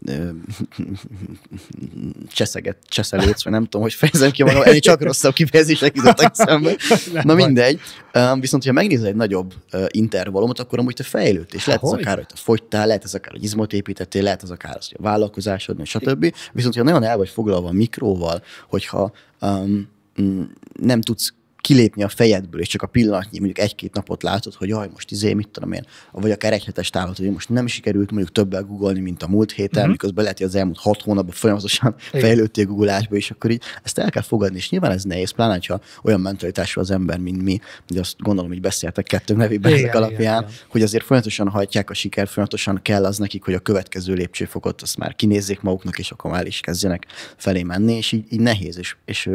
cseszeget, cseszelőc, vagy nem tudom, hogy fejezem ki magam, ennyi csak rosszabb kifejezések jutottak szembe. Na mindegy. Um, viszont, ha megnézed egy nagyobb uh, intervallumot, akkor amúgy te fejlődtél, és lehet az akár, hogy te fogytál, lehet ez akár, hogy izmot építettél, lehet az akár, hogy a vállalkozásod, és stb. Viszont, ha nagyon el vagy foglalva a mikróval, hogyha um, nem tudsz kilépni a fejedből, és csak a pillanatnyi, mondjuk egy-két napot látod, hogy jaj, most izé, mit tudom én, vagy akár egy hetes távlat, hogy most nem sikerült mondjuk többel googolni, mint a múlt héten, uh-huh. miközben lehet, hogy az elmúlt hat hónapban folyamatosan Igen. fejlődtél googolásba, és akkor így ezt el kell fogadni, és nyilván ez nehéz, pláne, ha olyan mentalitású az ember, mint mi, de azt gondolom, hogy beszéltek kettő nevében Igen, ezek alapján, Igen, hogy azért folyamatosan hajtják a siker, folyamatosan kell az nekik, hogy a következő lépcsőfokot azt már kinézzék maguknak, és akkor már is kezdjenek felé menni, és így, így nehéz, és, és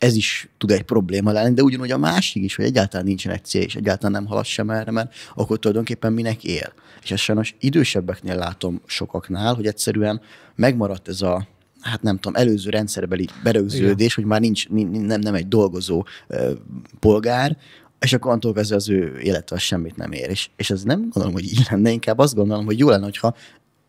ez is tud egy probléma lenni, de ugyanúgy a másik is, hogy egyáltalán nincsen egy cél, és egyáltalán nem halad sem erre, mert akkor tulajdonképpen minek él. És ezt sajnos idősebbeknél látom sokaknál, hogy egyszerűen megmaradt ez a hát nem tudom, előző rendszerbeli berögződés, hogy már nincs, nem, nem egy dolgozó polgár, és akkor antól kezdve az ő élete az semmit nem ér. És, és ez nem gondolom, hogy így lenne, inkább azt gondolom, hogy jó lenne, hogyha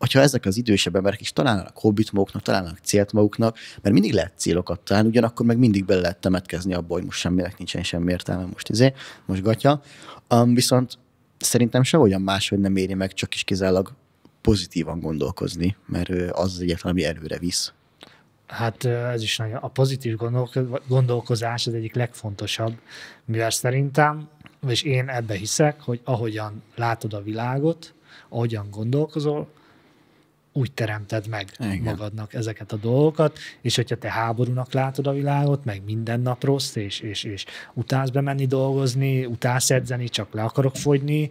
hogyha ezek az idősebb emberek is találnak hobbit maguknak, találnak célt maguknak, mert mindig lehet célokat találni, ugyanakkor meg mindig bele lehet temetkezni abba, hogy most semminek nincsen semmi értelme, most izé, most gatya. Um, viszont szerintem más, hogy nem éri meg, csak is kizárólag pozitívan gondolkozni, mert az az egyetlen, ami előre visz. Hát ez is nagyon, a pozitív gondolkozás az egyik legfontosabb, mivel szerintem, és én ebbe hiszek, hogy ahogyan látod a világot, ahogyan gondolkozol, úgy teremted meg Igen. magadnak ezeket a dolgokat, és hogyha te háborúnak látod a világot, meg minden nap rossz, és, és, és utálsz bemenni dolgozni, utálsz edzeni, csak le akarok fogyni,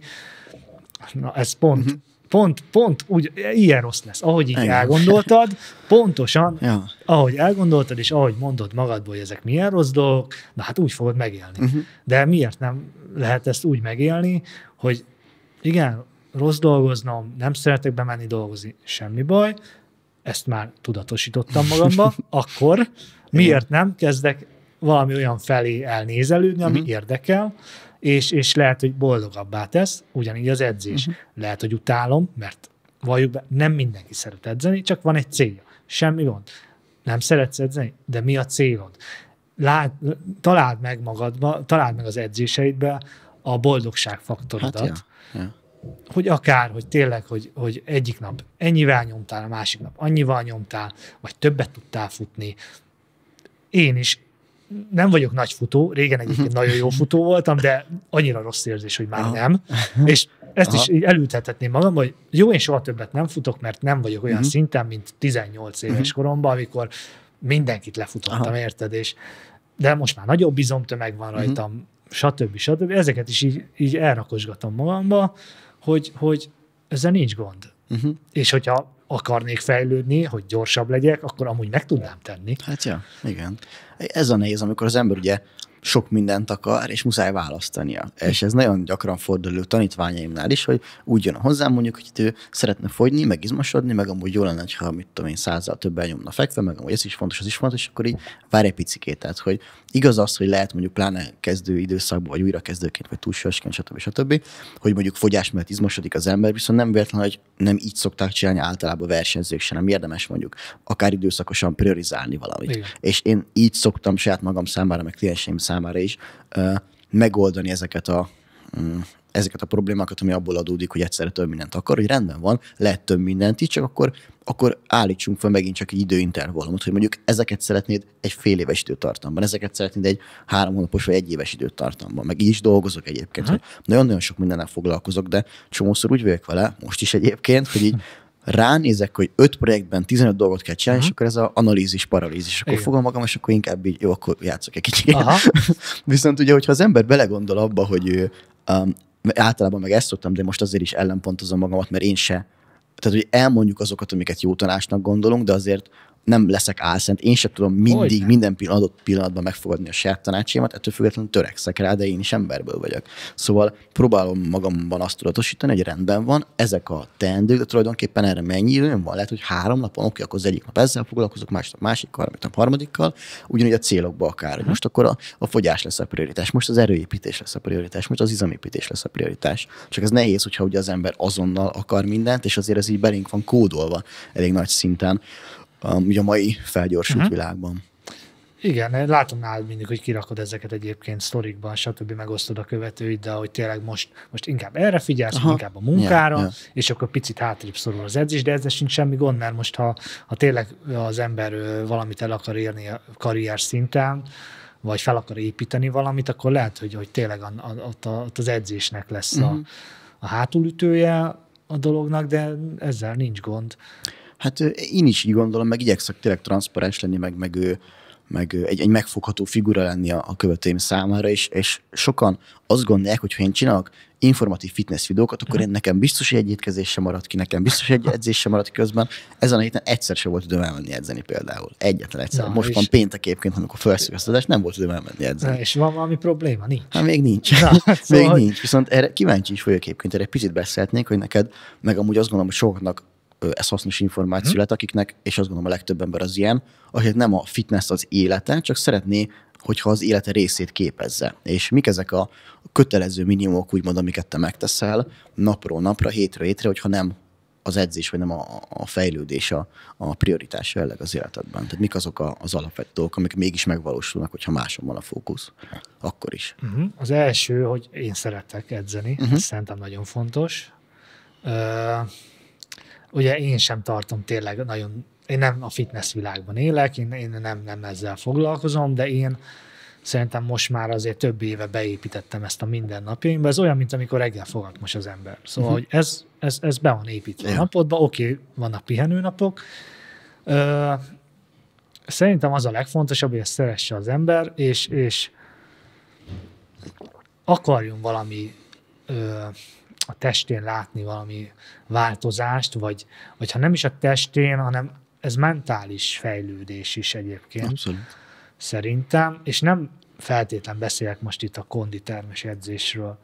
na ez pont, uh-huh. pont, pont úgy, ilyen rossz lesz, ahogy így Igen. elgondoltad, pontosan, ja. ahogy elgondoltad, és ahogy mondod magadból, hogy ezek milyen rossz dolgok, na hát úgy fogod megélni. Uh-huh. De miért nem lehet ezt úgy megélni, hogy igen, rossz dolgoznom, nem szeretek bemenni dolgozni, semmi baj, ezt már tudatosítottam magamban. akkor miért nem kezdek valami olyan felé elnézelődni, ami uh-huh. érdekel, és, és lehet, hogy boldogabbá tesz, ugyanígy az edzés. Uh-huh. Lehet, hogy utálom, mert valljuk be, nem mindenki szeret edzeni, csak van egy célja. Semmi gond. Nem szeretsz edzeni, de mi a célod? Lát, találd meg magadba, találd meg az edzéseidbe a boldogság faktorodat. Hát, ja. Ja hogy akár, hogy tényleg, hogy, hogy egyik nap ennyivel nyomtál, a másik nap annyival nyomtál, vagy többet tudtál futni. Én is nem vagyok nagy futó, régen egyébként nagyon jó futó voltam, de annyira rossz érzés, hogy már Aha. nem. És ezt Aha. is elültethetném magam, hogy jó, én soha többet nem futok, mert nem vagyok olyan uh-huh. szinten, mint 18 éves uh-huh. koromban, amikor mindenkit lefutottam, Aha. érted? És, de most már nagyobb bizomtömeg van mhm. rajtam, uh-huh. stb. stb. Ezeket is így, így elrakosgatom magamba, hogy, hogy ezzel nincs gond. Uh-huh. És hogyha akarnék fejlődni, hogy gyorsabb legyek, akkor amúgy meg tudnám tenni. Hát ja, igen. Ez a nehéz, amikor az ember ugye sok mindent akar, és muszáj választania. És ez nagyon gyakran fordul elő tanítványaimnál is, hogy úgy jön hozzám mondjuk, hogy ő szeretne fogyni, meg izmosodni, meg amúgy jó lenne, ha mit tudom én, százal többen nyomna fekve, meg amúgy ez is fontos, az is fontos, és akkor így várj egy picikét, tehát hogy Igaz az, hogy lehet mondjuk pláne kezdő időszakban, vagy újrakezdőként, vagy túlsúlyosként, stb. stb., hogy mondjuk fogyás miatt izmosodik az ember, viszont nem véletlen, hogy nem így szokták csinálni általában versenyzők, hanem érdemes mondjuk akár időszakosan priorizálni valamit. Igen. És én így szoktam saját magam számára, meg klienseim számára is uh, megoldani ezeket a mm, ezeket a problémákat, ami abból adódik, hogy egyszerre több mindent akar, hogy rendben van, lehet több mindent is, csak akkor, akkor állítsunk fel megint csak egy időintervallumot, hogy mondjuk ezeket szeretnéd egy fél éves időtartamban, ezeket szeretnéd egy három hónapos vagy egy éves időtartamban, meg így is dolgozok egyébként. Uh-huh. Nagyon-nagyon sok mindennel foglalkozok, de csomószor úgy vagyok vele, most is egyébként, hogy így ránézek, hogy öt projektben 15 dolgot kell csinálni, uh-huh. és akkor ez az analízis, paralízis. Akkor Igen. fogom magam, és akkor inkább így, jó, akkor játszok egy kicsit. Viszont ugye, hogyha az ember belegondol abba, hogy um, általában meg ezt szoktam, de most azért is ellenpontozom magamat, mert én se. Tehát, hogy elmondjuk azokat, amiket jó tanácsnak gondolunk, de azért nem leszek álszent, én sem tudom mindig, Olyan. minden pillanat, pillanatban megfogadni a saját tanácsémat, ettől függetlenül törekszek rá, de én is emberből vagyok. Szóval próbálom magamban azt tudatosítani, hogy rendben van, ezek a teendők, de tulajdonképpen erre mennyi időm van? Lehet, hogy három napon, oké, akkor az egyik nap ezzel foglalkozok, másik másik másikkal, harmadik nap harmadikkal, ugyanúgy a célokba akár, hogy most akkor a, a fogyás lesz a prioritás, most az erőépítés lesz a prioritás, most az izomépítés lesz a prioritás. Csak ez nehéz, hogyha ugye az ember azonnal akar mindent, és azért ez így belénk van kódolva elég nagy szinten ugye a mai felgyorsult uh-huh. világban. Igen, látom nálad mindig, hogy kirakod ezeket egyébként sztorikban, stb. megosztod a követőid, de hogy tényleg most, most inkább erre figyelsz, Aha. inkább a munkára, yeah, yeah. és akkor picit hátrébb szorul az edzés, de ezzel sincs semmi gond, mert most ha, ha tényleg az ember valamit el akar érni a karrier szinten, vagy fel akar építeni valamit, akkor lehet, hogy, hogy tényleg ott, ott az edzésnek lesz a, uh-huh. a hátulütője a dolognak, de ezzel nincs gond. Hát én is így gondolom, meg igyekszek tényleg transzparens lenni, meg, meg, meg egy, egy megfogható figura lenni a, a követőim számára, és, és sokan azt gondolják, hogy ha én csinálok informatív fitness videókat, akkor én nekem biztos, hogy egy étkezés sem maradt ki, nekem biztos, hogy egy edzés sem maradt ki közben. Ezen a héten egyszer sem volt időm elmenni edzeni például. Egyetlen egyszer. Na, Most van péntek éppként, amikor felszívesztedés, nem volt időm elmenni edzeni. Na, és van valami probléma? Nincs. Hát még nincs. Na, szóval még nincs. Viszont erre kíváncsi is vagyok egyébként, erre picit beszélhetnénk, hogy neked, meg amúgy azt gondolom, hogy soknak ez hasznos információ hmm. lett, akiknek, és azt gondolom a legtöbb ember az ilyen, akik nem a fitness az élete, csak szeretné, hogyha az élete részét képezze. És mik ezek a kötelező minimumok, úgymond, amiket te megteszel napról napra, hétről hétre, hogyha nem az edzés, vagy nem a, a fejlődés a, a prioritás jelleg az életedben. Tehát mik azok a, az alapvető dolgok, amik mégis megvalósulnak, hogyha máson van a fókusz, akkor is. Uh-huh. Az első, hogy én szeretek edzeni, uh-huh. ez szerintem nagyon fontos. Uh, ugye én sem tartom tényleg nagyon, én nem a fitness világban élek, én, én nem, nem ezzel foglalkozom, de én szerintem most már azért több éve beépítettem ezt a mindennapjaimba. Ez olyan, mint amikor reggel fogad most az ember. Szóval, uh-huh. hogy ez, ez, ez be van építve yeah. a napodba, oké, okay, vannak pihenőnapok. Ö, szerintem az a legfontosabb, hogy ezt szeresse az ember, és, és akarjon valami ö, a testén látni valami változást, vagy, vagy ha nem is a testén, hanem ez mentális fejlődés is egyébként. Abszolút. Szerintem, és nem feltétlen beszélek most itt a konditermes edzésről,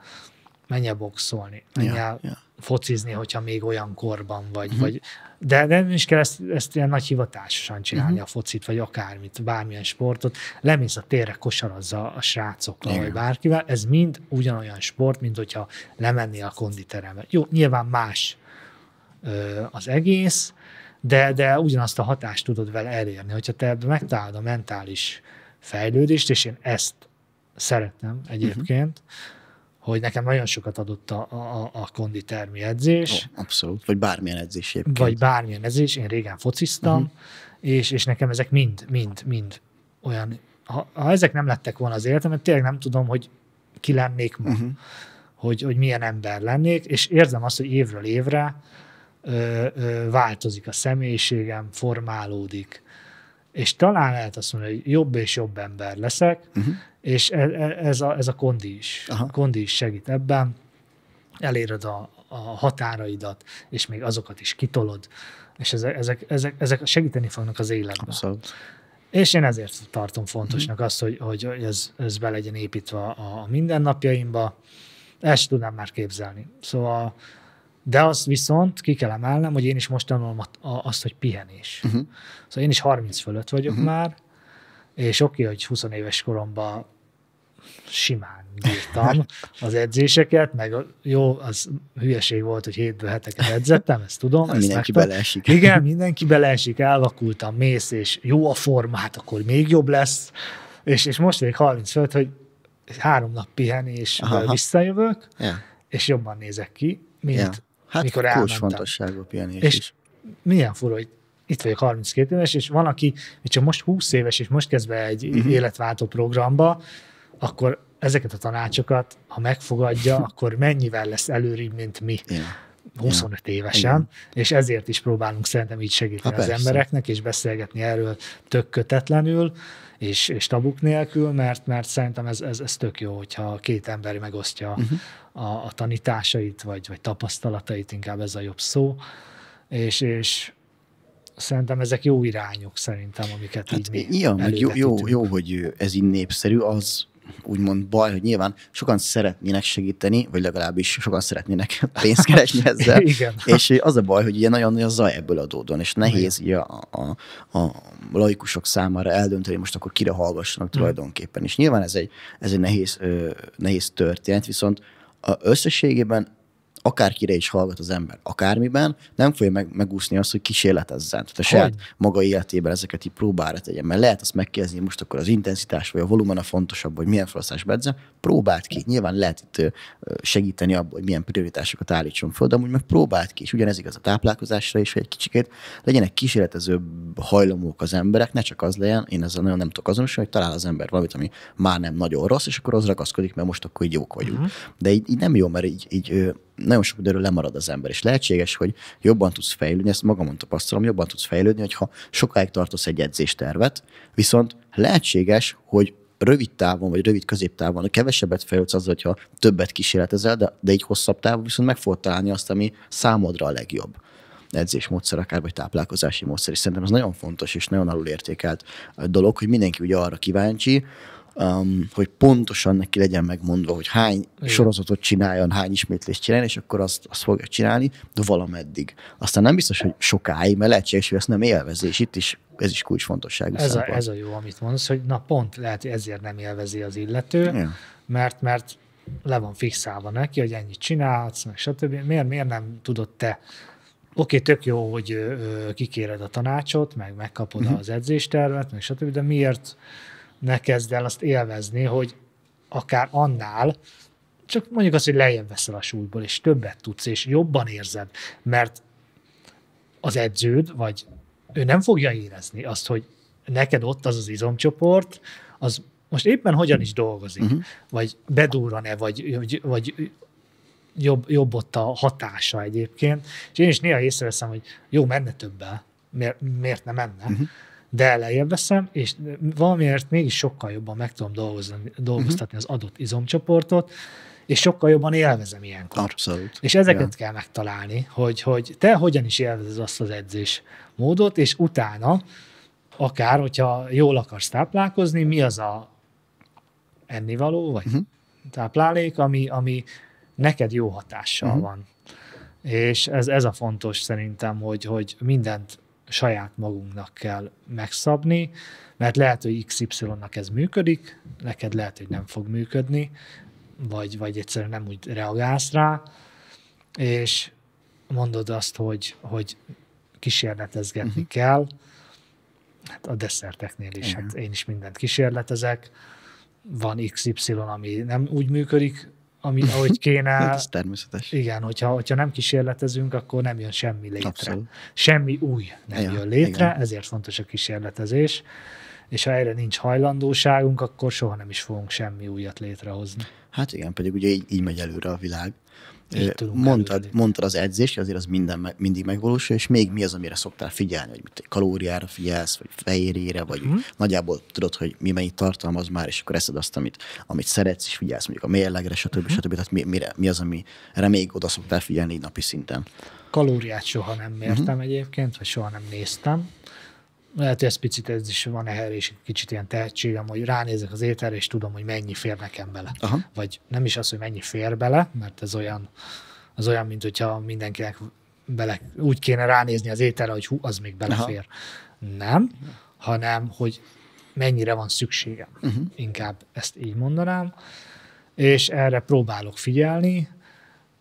menj boxolni, menj ja, ja. focizni, hogyha még olyan korban vagy, uh-huh. vagy de nem is kell ezt, ezt ilyen nagy hivatásosan csinálni, uh-huh. a focit, vagy akármit, bármilyen sportot. Lemész a térre kosarazza a srácokkal, Igen. vagy bárkivel. Ez mind ugyanolyan sport, mint hogyha lemennél a konditerembe. Jó, nyilván más ö, az egész, de, de ugyanazt a hatást tudod vele elérni. Hogyha te megtalálod a mentális fejlődést, és én ezt szeretem mhm. egyébként, uh-huh hogy nekem nagyon sokat adott a, a, a konditermi edzés. Oh, abszolút, vagy bármilyen edzés egyébként. Vagy bármilyen edzés, én régen fociztam, uh-huh. és, és nekem ezek mind, mind, mind olyan, ha, ha ezek nem lettek volna az életemben, tényleg nem tudom, hogy ki lennék ma, uh-huh. hogy, hogy milyen ember lennék, és érzem azt, hogy évről évre ö, ö, változik a személyiségem, formálódik, és talán lehet azt mondani, hogy jobb és jobb ember leszek, uh-huh. és ez, e, ez, a, ez a kondi is. Aha. Kondi is segít ebben. Eléred a, a határaidat, és még azokat is kitolod, és ezek, ezek, ezek, segíteni fognak az életben. Abszolút. És én ezért tartom fontosnak mhm. azt, hogy, hogy ez, ez be legyen építve a, a mindennapjaimba. Ezt tudnám már képzelni. Szóval de azt viszont ki kell emelnem, hogy én is most tanulom azt, hogy pihenés. Uh-huh. Szóval én is 30 fölött vagyok uh-huh. már, és oké, hogy 20 éves koromban simán bírtam az edzéseket, meg jó, az hülyeség volt, hogy hétből heteket edzettem, ezt tudom. ezt mindenki megtan... beleesik. Igen, mindenki beleesik, elvakultam, mész, és jó a formát, akkor még jobb lesz. És, és most még 30 fölött, hogy három nap pihenésből visszajövök, yeah. és jobban nézek ki, mint yeah. Hát mikor kulcsfontosságú pihenés és is. milyen fura, hogy itt vagyok 32 éves, és van, aki csak most 20 éves, és most kezd be egy uh-huh. életváltó programba, akkor ezeket a tanácsokat, ha megfogadja, akkor mennyivel lesz előrébb, mint mi. Yeah. 25 ja. évesen, Igen. és ezért is próbálunk szerintem így segíteni ha, az persze. embereknek, és beszélgetni erről tök kötetlenül, és, és tabuk nélkül, mert, mert szerintem ez, ez, ez tök jó, hogyha két ember megosztja uh-huh. a, a tanításait, vagy, vagy tapasztalatait, inkább ez a jobb szó, és, és szerintem ezek jó irányok szerintem, amiket hát így mi Ilyen, jó, jó, jó, hogy ez így népszerű, az úgymond baj, hogy nyilván sokan szeretnének segíteni, vagy legalábbis sokan szeretnének pénzt keresni ezzel. Igen. És az a baj, hogy ugye nagyon nagy a zaj ebből adódóan, és nehéz ugye a, a, a laikusok számára eldönteni, hogy most akkor kire hallgassanak mhm. tulajdonképpen. És nyilván ez egy, ez egy nehéz, ö, nehéz történet, viszont a összességében akárkire is hallgat az ember, akármiben, nem fogja meg, megúszni azt, hogy kísérletezzen. Tehát a saját maga életében ezeket így próbára tegyen. Mert lehet azt megkérdezni, most akkor az intenzitás vagy a volumen a fontosabb, vagy milyen felhasználás bedzem, próbált ki. Nyilván lehet itt segíteni abban, hogy milyen prioritásokat állítson föl, de amúgy meg próbált ki. És ugyanez igaz a táplálkozásra is, hogy egy kicsikét legyenek kísérletezőbb hajlamok az emberek, ne csak az legyen, én ezzel nagyon nem tudok azonosulni, hogy talál az ember valamit, ami már nem nagyon rossz, és akkor az ragaszkodik, mert most akkor így jók vagyunk. Uh-huh. De így, így nem jó, mert így, így nagyon sok időről lemarad az ember, és lehetséges, hogy jobban tudsz fejlődni, ezt magamon tapasztalom, jobban tudsz fejlődni, hogyha sokáig tartasz egy edzéstervet, viszont lehetséges, hogy rövid távon, vagy rövid középtávon kevesebbet fejlődsz az, hogyha többet kísérletezel, de, de így hosszabb távon viszont meg fogod találni azt, ami számodra a legjobb edzésmódszer, akár vagy táplálkozási módszer, és szerintem ez nagyon fontos és nagyon alulértékelt dolog, hogy mindenki ugye arra kíváncsi, um, hogy pontosan neki legyen megmondva, hogy hány Igen. sorozatot csináljon, hány ismétlést csináljon, és akkor azt, azt fogja csinálni, de valameddig. Aztán nem biztos, hogy sokáig, mert lehetséges, hogy ezt nem élvezés és itt is ez is kulcsfontosságú ez a, ez a jó, amit mondasz, hogy na pont lehet, hogy ezért nem élvezi az illető, ja. mert, mert le van fixálva neki, hogy ennyit csinálsz, meg stb. Miért, miért nem tudod te oké, okay, tök jó, hogy ö, kikéred a tanácsot, meg megkapod uh-huh. az edzéstervet, meg stb., de miért ne kezd el azt élvezni, hogy akár annál, csak mondjuk azt, hogy lejjebb veszel a súlyból, és többet tudsz, és jobban érzed, mert az edződ, vagy ő nem fogja érezni azt, hogy neked ott az az izomcsoport, az most éppen hogyan is dolgozik, uh-huh. vagy bedúran-e, vagy, vagy, vagy jobb, jobb ott a hatása egyébként. És én is néha észreveszem, hogy jó, menne többel, miért, miért nem menne? Uh-huh de lejjebb veszem, és valamiért mégis sokkal jobban meg tudom dolgozni, dolgoztatni uh-huh. az adott izomcsoportot, és sokkal jobban élvezem ilyenkor. Abszolút. És ezeket ja. kell megtalálni, hogy, hogy te hogyan is élvezed azt az edzés módot, és utána, akár, hogyha jól akarsz táplálkozni, mi az a ennivaló, vagy uh-huh. táplálék, ami, ami neked jó hatással uh-huh. van. És ez, ez a fontos szerintem, hogy, hogy mindent saját magunknak kell megszabni, mert lehet, hogy XY-nak ez működik, neked lehet, hogy nem fog működni, vagy, vagy egyszerűen nem úgy reagálsz rá, és mondod azt, hogy, hogy kísérletezgetni uh-huh. kell, hát a desszerteknél is, Igen. hát én is mindent kísérletezek, van XY, ami nem úgy működik, ami, ahogy kéne. Ez természetes. Igen, hogyha, hogyha nem kísérletezünk, akkor nem jön semmi létre. Abszolút. Semmi új nem ja, jön létre, igen. ezért fontos a kísérletezés. És ha erre nincs hajlandóságunk, akkor soha nem is fogunk semmi újat létrehozni. Hát igen, pedig ugye így, így megy előre a világ mondtad, mondtad az edzést, azért az minden, mindig megvalósul, és még mi az, amire szoktál figyelni, hogy mit, kalóriára figyelsz, vagy fehérjére, vagy hmm. nagyjából tudod, hogy mi mennyit tartalmaz már, és akkor eszed azt, amit, amit szeretsz, és figyelsz mondjuk a mérlegre, stb. Hmm. stb. Tehát mi, mire, mi az, amire még oda szoktál figyelni napi szinten? Kalóriát soha nem mértem hmm. egyébként, vagy soha nem néztem lehet, hogy ez picit ez is van ehhez, és kicsit ilyen tehetségem, hogy ránézek az ételre, és tudom, hogy mennyi fér nekem bele. Aha. Vagy nem is az, hogy mennyi fér bele, mert ez olyan, az olyan, mint hogyha mindenkinek bele, úgy kéne ránézni az ételre, hogy hú, az még belefér. Aha. Nem, hanem, hogy mennyire van szükségem. Uh-huh. Inkább ezt így mondanám. És erre próbálok figyelni,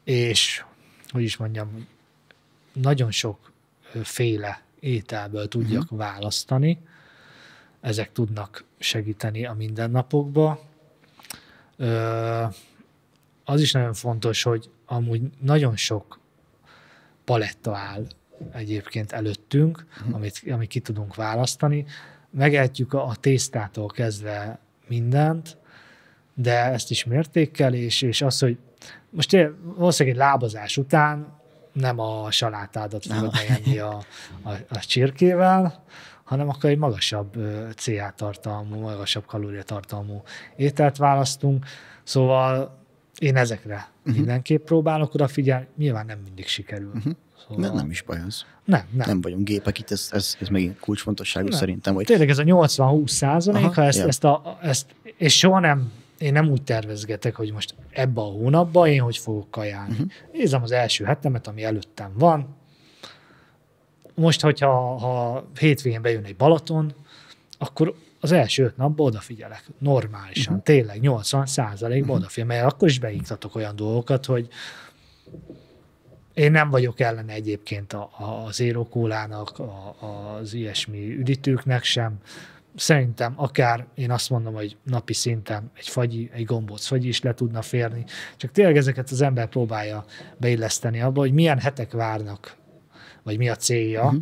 és hogy is mondjam, nagyon sok féle ételből tudjak uh-huh. választani. Ezek tudnak segíteni a mindennapokba. Ö, az is nagyon fontos, hogy amúgy nagyon sok paletta áll egyébként előttünk, uh-huh. amit, amit ki tudunk választani. Megehetjük a, a tésztától kezdve mindent, de ezt is mértékkel, és, és az, hogy most valószínűleg egy lábazás után nem a salátádat fogod megenni a, a, a csirkével, hanem akkor egy magasabb CH tartalmú, magasabb kalóriatartalmú ételt választunk. Szóval én ezekre uh-huh. mindenképp próbálok odafigyelni, nyilván nem mindig sikerül. Uh-huh. Szóval... Nem, nem is baj az. Nem, nem. Nem vagyunk gépek itt, ez, ez, ez megint kulcsfontosságú nem. szerintem. Hogy... Tényleg ez a 80-20 százalék, ha ezt, ja. ezt, a, ezt, és soha nem én nem úgy tervezgetek, hogy most ebbe a hónapba én hogy fogok kajálni. Uh-huh. Nézem az első hetemet, ami előttem van. Most, hogyha ha hétvégén bejön egy Balaton, akkor az első öt napban odafigyelek, normálisan, uh-huh. tényleg 80 százalékban uh-huh. odafigyelek, mert akkor is beiktatok olyan dolgokat, hogy én nem vagyok ellene egyébként a, a, az érokólának, a, az ilyesmi üdítőknek sem, szerintem akár én azt mondom, hogy napi szinten egy fagyi, egy gombóc fagyi is le tudna férni, csak tényleg ezeket az ember próbálja beilleszteni abba, hogy milyen hetek várnak, vagy mi a célja, mm-hmm.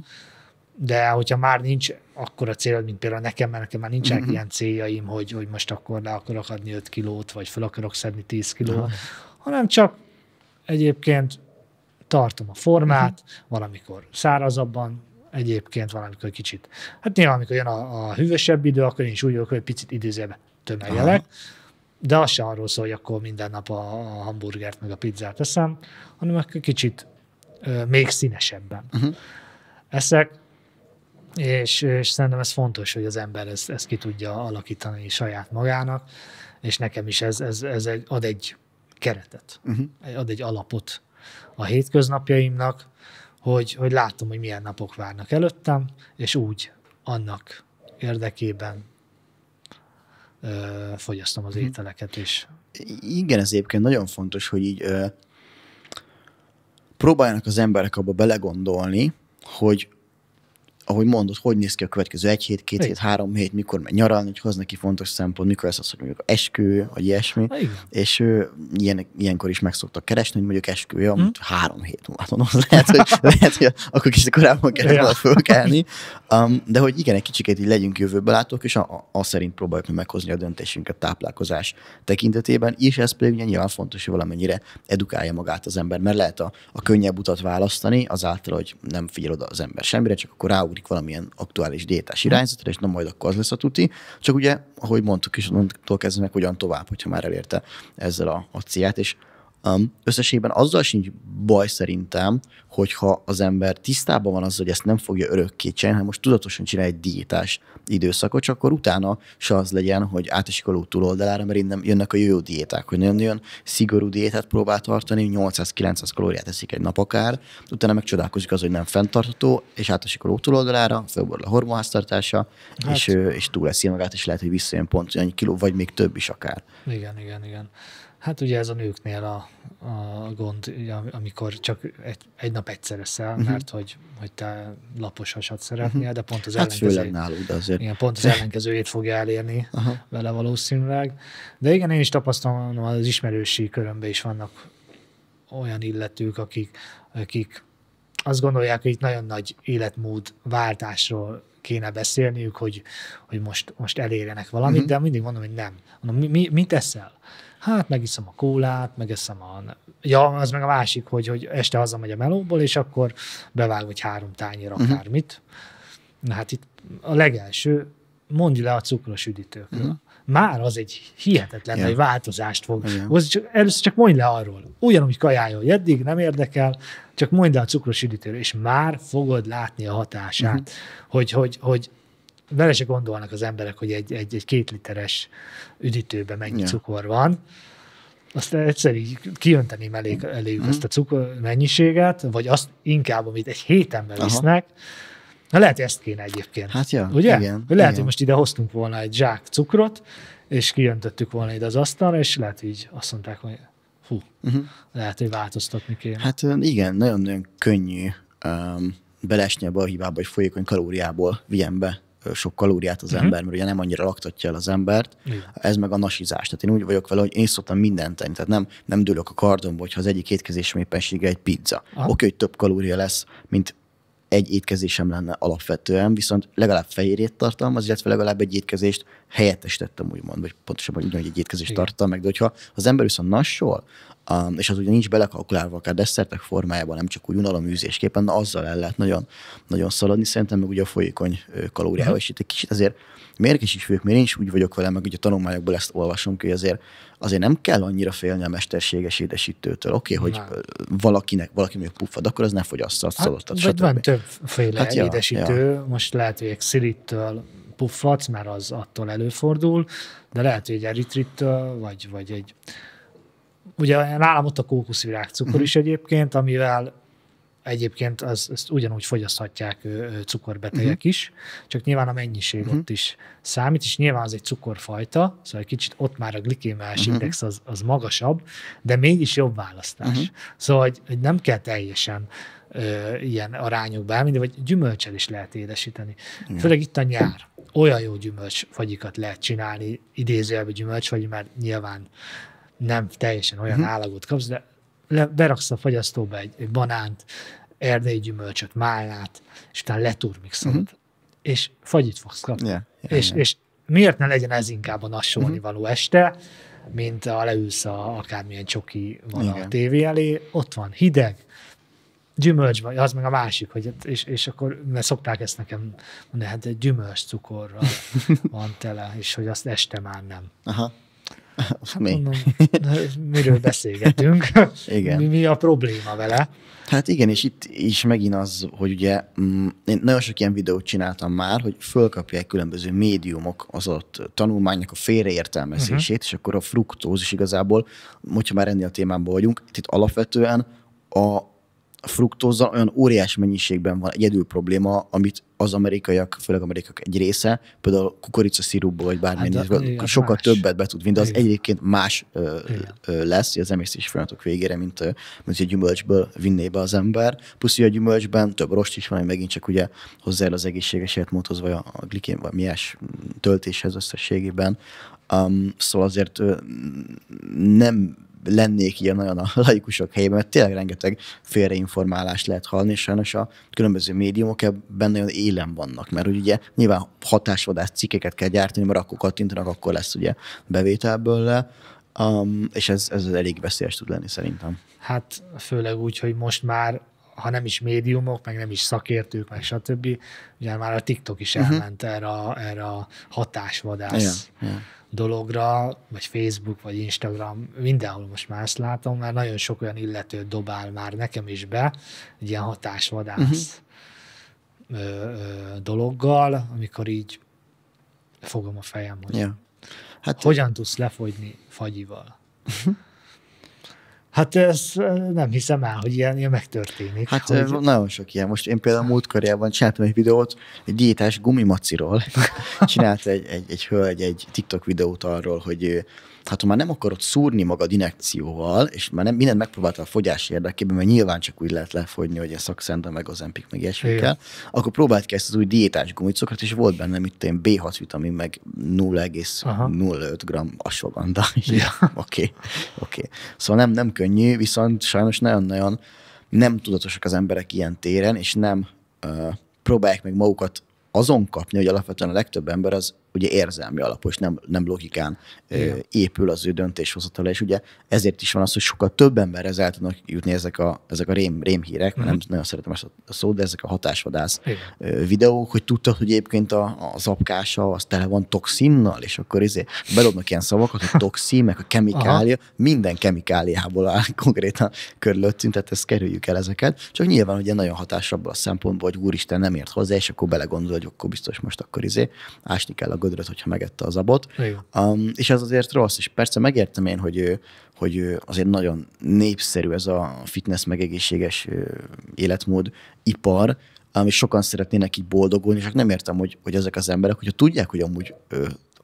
de hogyha már nincs akkor a célod, mint például nekem, mert nekem már nincsenek uh-huh. ilyen céljaim, hogy, hogy most akkor le akarok adni 5 kilót, vagy fel akarok szedni 10 kilót, uh-huh. hanem csak egyébként tartom a formát, uh-huh. valamikor szárazabban egyébként valamikor kicsit. Hát nyilván, amikor jön a, a hűvösebb idő, akkor én is úgy vagyok, hogy picit idézőbe tömegelek, Aha. de az sem arról szól, hogy akkor minden nap a, a hamburgert meg a pizzát eszem, hanem akkor kicsit ö, még színesebben uh-huh. eszek, és, és szerintem ez fontos, hogy az ember ezt, ezt ki tudja alakítani saját magának, és nekem is ez, ez, ez egy, ad egy keretet, uh-huh. ad egy alapot a hétköznapjaimnak, hogy, hogy látom, hogy milyen napok várnak előttem, és úgy annak érdekében ö, fogyasztom az mhm. ételeket is. Igen, ez egyébként nagyon fontos, hogy így ö, próbáljanak az emberek abba belegondolni, hogy ahogy mondod, hogy néz ki a következő egy hét, két Igen. hét, három hét, mikor megy nyaralni, hogy hoz neki fontos szempont, mikor lesz az, hogy mondjuk eskü, vagy ilyesmi. Igen. És ő, ilyen, ilyenkor is meg szoktak keresni, hogy mondjuk eskü, hmm. három hét múlva van, az lehet, hogy, lehet, hogy akkor kicsit korábban kellene ja. fölkelni. Um, de hogy igen, egy kicsikét így legyünk jövőbe látók, és azt szerint próbáljuk meghozni a döntésünket táplálkozás tekintetében, és ez pedig ugye nyilván fontos, hogy valamennyire edukálja magát az ember, mert lehet a, a könnyebb utat választani, azáltal, hogy nem figyel oda az ember semmire, csak akkor rá ráugrik valamilyen aktuális diétás irányzatra, és na majd akkor az lesz a tuti. Csak ugye, ahogy mondtuk is, onnantól kezdve meg hogyan tovább, hogyha már elérte ezzel a, a célját, és Összességében azzal sincs baj szerintem, hogyha az ember tisztában van azzal, hogy ezt nem fogja örökké csinálni, hanem most tudatosan csinál egy diétás időszakot, csak akkor utána se az legyen, hogy átesik a ló túloldalára, mert innen jönnek a jó diéták, hogy nagyon-nagyon szigorú diétát próbál tartani, 800-900 kalóriát eszik egy nap akár, utána meg csodálkozik az, hogy nem fenntartható, és átesik a ló túloldalára, felborul a hormonháztartása, hát. és, és túl lesz magát, és lehet, hogy visszajön pont annyi kiló, vagy még több is akár. Igen, igen, igen. Hát ugye ez a nőknél a, a gond, amikor csak egy, egy nap egyszer eszel, uh-huh. mert hogy, hogy te laposasat szeretnél, uh-huh. de pont az hát ellenkező, azért. Igen, pont az ellenkezőjét fogja elérni Uh-huh. vele valószínűleg. De igen, én is tapasztalom, az ismerősi körömben is vannak olyan illetők, akik, akik azt gondolják, hogy itt nagyon nagy életmód váltásról kéne beszélniük, hogy, hogy most, most elérjenek valamit, uh-huh. de mindig mondom, hogy nem. Mondom, mi, mi, mit eszel? hát megiszom a kólát, megeszem a... Ja, az meg a másik, hogy, hogy este hazamegy a melóból, és akkor bevág, hogy három tányér mhm. akármit. Uh-huh. Na hát itt a legelső, mondj le a cukros üdítőkről. Uh-huh. Már az egy hihetetlen nagy változást fog. Yeah. Csak, először csak mondj le arról. Ugyanúgy kajája, hogy eddig nem érdekel, csak mondj le a cukros üdítőről, és már fogod látni a hatását, uh-huh. hogy, hogy, hogy vele se gondolnak az emberek, hogy egy, egy, egy két literes üdítőben mennyi ja. cukor van. Azt egyszerű, kiönteni kijönteném elég, eléjük mm. ezt a cukor mennyiséget, vagy azt inkább, amit egy héten belisznek. Na lehet, hogy ezt kéne egyébként. Hát ja, Ugye? Igen, lehet, igen. hogy most ide hoztunk volna egy zsák cukrot, és kijöntöttük volna ide az asztalra, és lehet így azt mondták, hogy hú, uh-huh. lehet, hogy változtatni kéne. Hát igen, nagyon-nagyon könnyű um, belesni abba a hibába, hogy folyékony kalóriából vigyen be sok kalóriát az uh-huh. ember, mert ugye nem annyira laktatja el az embert. uh-huh. Ez meg a nasizás. Tehát én úgy vagyok vele, hogy én szoktam mindent tenni. Tehát nem, nem dőlök a kardomba, hogyha az egyik étkezésem éppensége egy pizza. Uh-huh. Oké, okay, hogy több kalória lesz, mint egy étkezésem lenne alapvetően, viszont legalább fehérjét tartalmaz, illetve legalább egy étkezést helyettesítettem, úgymond, vagy pontosabban ugyanúgy egy étkezést tartalmaz meg. De hogyha az ember viszont nassol, Um, és az ugye nincs belekalkulálva akár desszertek formájában, nem csak úgy unaloműzésképpen, na azzal el lehet nagyon, nagyon szaladni, szerintem meg ugye a folyékony kalóriával, és mhm. itt egy kicsit azért mérges is vagyok, mert én is úgy vagyok vele, meg ugye a tanulmányokból ezt olvasom, hogy azért, azért nem kell annyira félni a mesterséges édesítőtől. Oké, okay, hogy valakinek, valaki mondjuk puffad, akkor az ne fogyassza a hát, szalottat. Vagy van többféle hát, édesítő, ja. most lehet, hogy szilittől puffadsz, mert az attól előfordul, de lehet, hogy egy eritrittől, vagy, vagy egy ugye nálam ott a kókuszvirág cukor mhm. is egyébként, amivel egyébként az, ezt ugyanúgy fogyaszthatják cukorbetegek uh-huh. is, csak nyilván a mennyiség uh-huh. ott is számít, és nyilván az egy cukorfajta, szóval egy kicsit ott már a glikémás uh-huh. index az, az magasabb, de mégis jobb választás. Uh-huh. Szóval hogy, hogy nem kell teljesen ö, ilyen arányokba elmenni, vagy gyümölcsel is lehet édesíteni. Főleg itt a nyár. Olyan jó gyümölcs lehet csinálni, idézőjelben gyümölcs, vagy mert nyilván nem teljesen olyan mm-hmm. állagot kapsz, de le, beraksz a fagyasztóba egy, egy banánt, erdei gyümölcsöt, málnát, és utána leturmixolod, mm-hmm. és fagyit fogsz kapni. Yeah, yeah, és, yeah. és miért ne legyen ez inkább a nassolni uh-huh. Mhm. való este, mint a leülsz a akármilyen csoki van Igen. a tévé elé, ott van hideg, gyümölcs, vagy az meg a másik, hogy, és, és akkor, mert szokták ezt nekem mondani, hát egy gyümölcs cukorra van tele, és hogy azt este már nem. Aha. Hát, mi? Mondom, miről beszélgetünk? igen. Mi, mi a probléma vele? Hát igen, és itt is megint az, hogy ugye mm, én nagyon sok ilyen videót csináltam már, hogy fölkapják különböző médiumok az ott tanulmánynak a félreértelmezését, uh-huh. és akkor a fruktóz is igazából, hogyha már ennél a témában vagyunk, itt alapvetően a, fruktózzal olyan óriás mennyiségben van egyedül probléma, amit az amerikaiak, főleg amerikaiak egy része, például kukoricaszirupból vagy bármilyen, hát, sokkal más. többet be tud vinni, de az igen. egyébként más ö, ö, lesz az emésztési folyamatok végére, mint, mint a gyümölcsből vinné be az ember. Plusz, hogy a gyümölcsben több rost is van, ami megint csak ugye el az egészséges életmódhoz, vagy a glikén, vagy miás töltéshez összességében. Um, szóval azért ö, nem lennék ilyen nagyon a laikusok helyében, mert tényleg rengeteg félreinformálást lehet hallani, és sajnos a különböző médiumok ebben nagyon élen vannak, mert ugye nyilván hatásvadász cikkeket kell gyártani, mert akkor kattintanak, akkor lesz ugye bevételből le, um, és ez, ez elég veszélyes tud lenni szerintem. Hát főleg úgy, hogy most már ha nem is médiumok, meg nem is szakértők, meg stb. Ugye már a TikTok is mhm. elment uh-huh. erre, a, erre a hatásvadász. Igen, igen dologra, vagy Facebook, vagy Instagram, mindenhol most már ezt látom, mert nagyon sok olyan illető dobál már nekem is be, egy ilyen hatásvadász uh-huh. ö, ö, dologgal, amikor így fogom a fejem, hogy ja. hát hogyan tudsz lefogyni fagyival. Uh-huh. Hát ez nem hiszem el, hogy ilyen, ilyen megtörténik. Hát hogy... nagyon sok ilyen. Most én például múlt csináltam egy videót egy diétás gumimaciról. Csinált egy, egy, egy hölgy egy TikTok videót arról, hogy hát ha már nem akarod szúrni magad inekcióval, és már nem, mindent megpróbáltál a fogyás érdekében, mert nyilván csak úgy lehet lefogyni, hogy a szakszenda, meg az empik, meg ilyesmikkel, akkor próbált ki ezt az új diétás gumicokat, és volt benne, mit én B6 vitamin, meg 0,05 g asoganda. Oké, oké. Okay. Okay. Szóval nem, nem könnyű könnyű, viszont sajnos nagyon-nagyon nem tudatosak az emberek ilyen téren, és nem uh, próbálják meg magukat azon kapni, hogy alapvetően a legtöbb ember az ugye érzelmi és nem, nem logikán ö, épül az ő döntéshozatala, és ugye ezért is van az, hogy sokkal több emberhez el tudnak jutni ezek a, ezek a rém, rémhírek, uh nem mhm. nagyon szeretem ezt a szót, de ezek a hatásvadász ö, videók, hogy tudtad, hogy egyébként a, az apkása az tele van toxinnal, és akkor izé belobnak ilyen szavakat, hogy toxin, meg a kemikália, Aha. minden kemikáliából áll konkrétan körülöttünk, tehát ezt kerüljük el ezeket, csak nyilván ugye nagyon hatásabb a szempontból, hogy úristen nem ért hozzá, és akkor belegondol, hogy akkor biztos most akkor izé ásni kell a gödröt, hogyha megette az abot. Um, és ez azért rossz, és persze megértem én, hogy, hogy azért nagyon népszerű ez a fitness megegészséges életmód ipar, ami sokan szeretnének így boldogulni, és hát nem értem, hogy, hogy ezek az emberek, hogyha tudják, hogy amúgy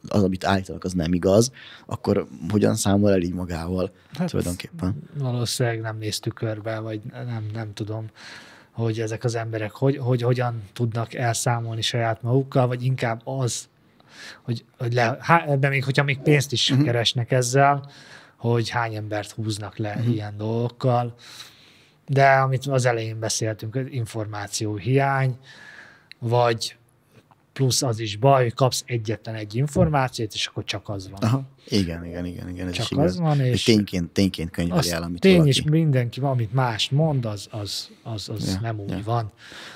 az, amit állítanak, az nem igaz, akkor hogyan számol el így magával hát tulajdonképpen? Valószínűleg nem néztük körbe, vagy nem, nem tudom hogy ezek az emberek hogy, hogy, hogyan tudnak elszámolni saját magukkal, vagy inkább az hogy, hogy le, há, de még hogyha még pénzt is uh-huh. keresnek ezzel, hogy hány embert húznak le uh-huh. ilyen dolgokkal. De amit az elején beszéltünk, információ hiány, vagy plusz az is baj, hogy kapsz egyetlen egy információt, és akkor csak az van. Aha. Igen, igen, igen, igen, ez csak is igaz. az van, és tényként, tényként könyvelj el, amit tény valaki. és mindenki, amit más mond, az, az, az, az ja, nem úgy ja. van.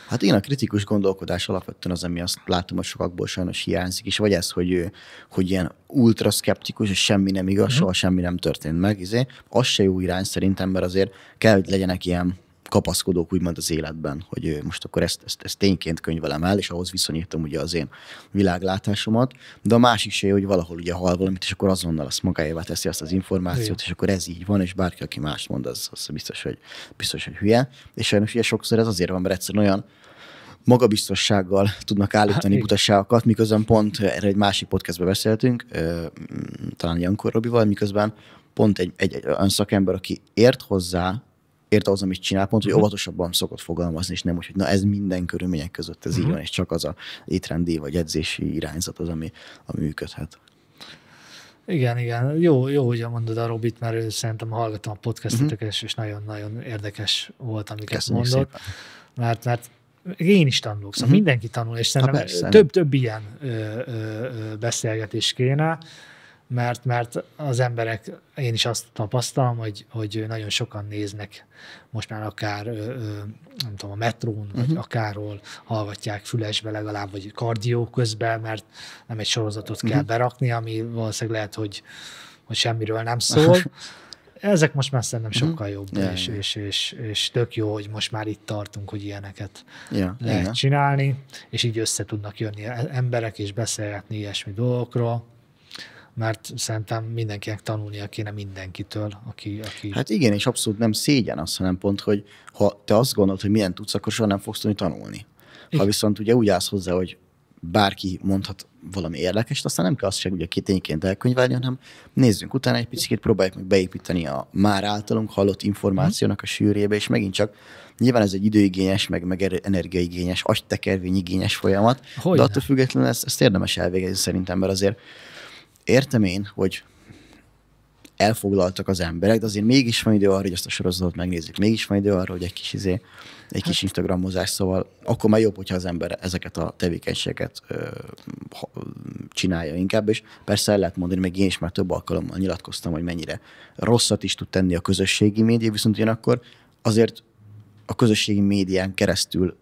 Hát én a kritikus gondolkodás alapvetően az, ami azt látom, hogy sokakból sajnos hiányzik, és vagy ez, hogy, hogy ilyen ultra szkeptikus, és semmi nem igaz, mm-hmm. soha semmi nem történt meg, izé, az se jó irány szerintem, mert azért kell, hogy legyenek ilyen kapaszkodók úgymond az életben, hogy most akkor ezt, ezt, ezt tényként könyvelem el, és ahhoz viszonyítom ugye az én világlátásomat, de a másik se, hogy valahol ugye hal valamit, és akkor azonnal azt magáévá teszi azt az információt, Igen. és akkor ez így van, és bárki, aki más mond, az, az biztos, hogy, biztos, hogy hülye. És sajnos ugye sokszor ez azért van, mert egyszerűen olyan magabiztossággal tudnak hát állítani butaságokat, butasságokat, miközben pont erre egy másik podcastbe beszéltünk, talán Jankor Robival, miközben pont egy, egy, egy olyan szakember, aki ért hozzá érte az, amit csinál, pont, hogy mhm. óvatosabban szokott fogalmazni, és nem úgy, hogy na ez minden körülmények között ez uh-huh. így mhm. van, és csak az a étrendi vagy edzési irányzat az, ami, ami működhet. Igen, igen. Jó, jó hogy mondod a Robit, mert szerintem hallgattam a podcasteteket, uh-huh. Mhm. és nagyon-nagyon érdekes volt, amiket Köszönjük mondott. Szépen. Mert, mert én is tanulok, szóval uh-huh. mindenki tanul, és hát szerintem több-több ilyen ö, ö, ö, beszélgetés kéne mert, mert az emberek, én is azt tapasztalom, hogy, hogy nagyon sokan néznek most már akár, nem tudom, a metrón, vagy uh-huh. akárhol hallgatják fülesbe legalább, vagy kardió közben, mert nem egy sorozatot uh-huh. kell mhm. berakni, ami valószínűleg lehet, hogy, hogy semmiről nem szól. Ezek most már szerintem mhm. sokkal uh-huh. jobb, yeah, és, yeah. És, és, és tök jó, hogy most már itt tartunk, hogy ilyeneket yeah, lehet yeah. csinálni, és így össze tudnak jönni emberek, és beszélgetni ilyesmi dolgokról mert szerintem mindenkinek tanulnia kéne mindenkitől, aki... aki... Hát igen, és abszolút nem szégyen az, hanem pont, hogy ha te azt gondolod, hogy milyen tudsz, akkor soha nem fogsz tudni tanulni. Igen. Ha viszont ugye úgy állsz hozzá, hogy bárki mondhat valami érdekes, aztán nem kell azt sem ugye tényként elkönyvelni, hanem nézzünk utána egy picit, próbáljuk meg beépíteni a már általunk hallott információnak a sűrébe, és megint csak nyilván ez egy időigényes, meg, meg energiaigényes, agytekervényigényes folyamat, Hogyne? de attól függetlenül ezt, ezt érdemes elvégezni szerintem, mert azért értem én, hogy elfoglaltak az emberek, de azért mégis van idő arra, hogy ezt a sorozatot megnézzük. Mégis van idő arra, hogy egy kis izé, egy kis hát. instagramozás, szóval akkor már jobb, hogyha az ember ezeket a tevékenységeket ö, ha, csinálja inkább, és persze el lehet mondani, meg én is már több alkalommal nyilatkoztam, hogy mennyire rosszat is tud tenni a közösségi média, viszont ugyanakkor azért a közösségi médián keresztül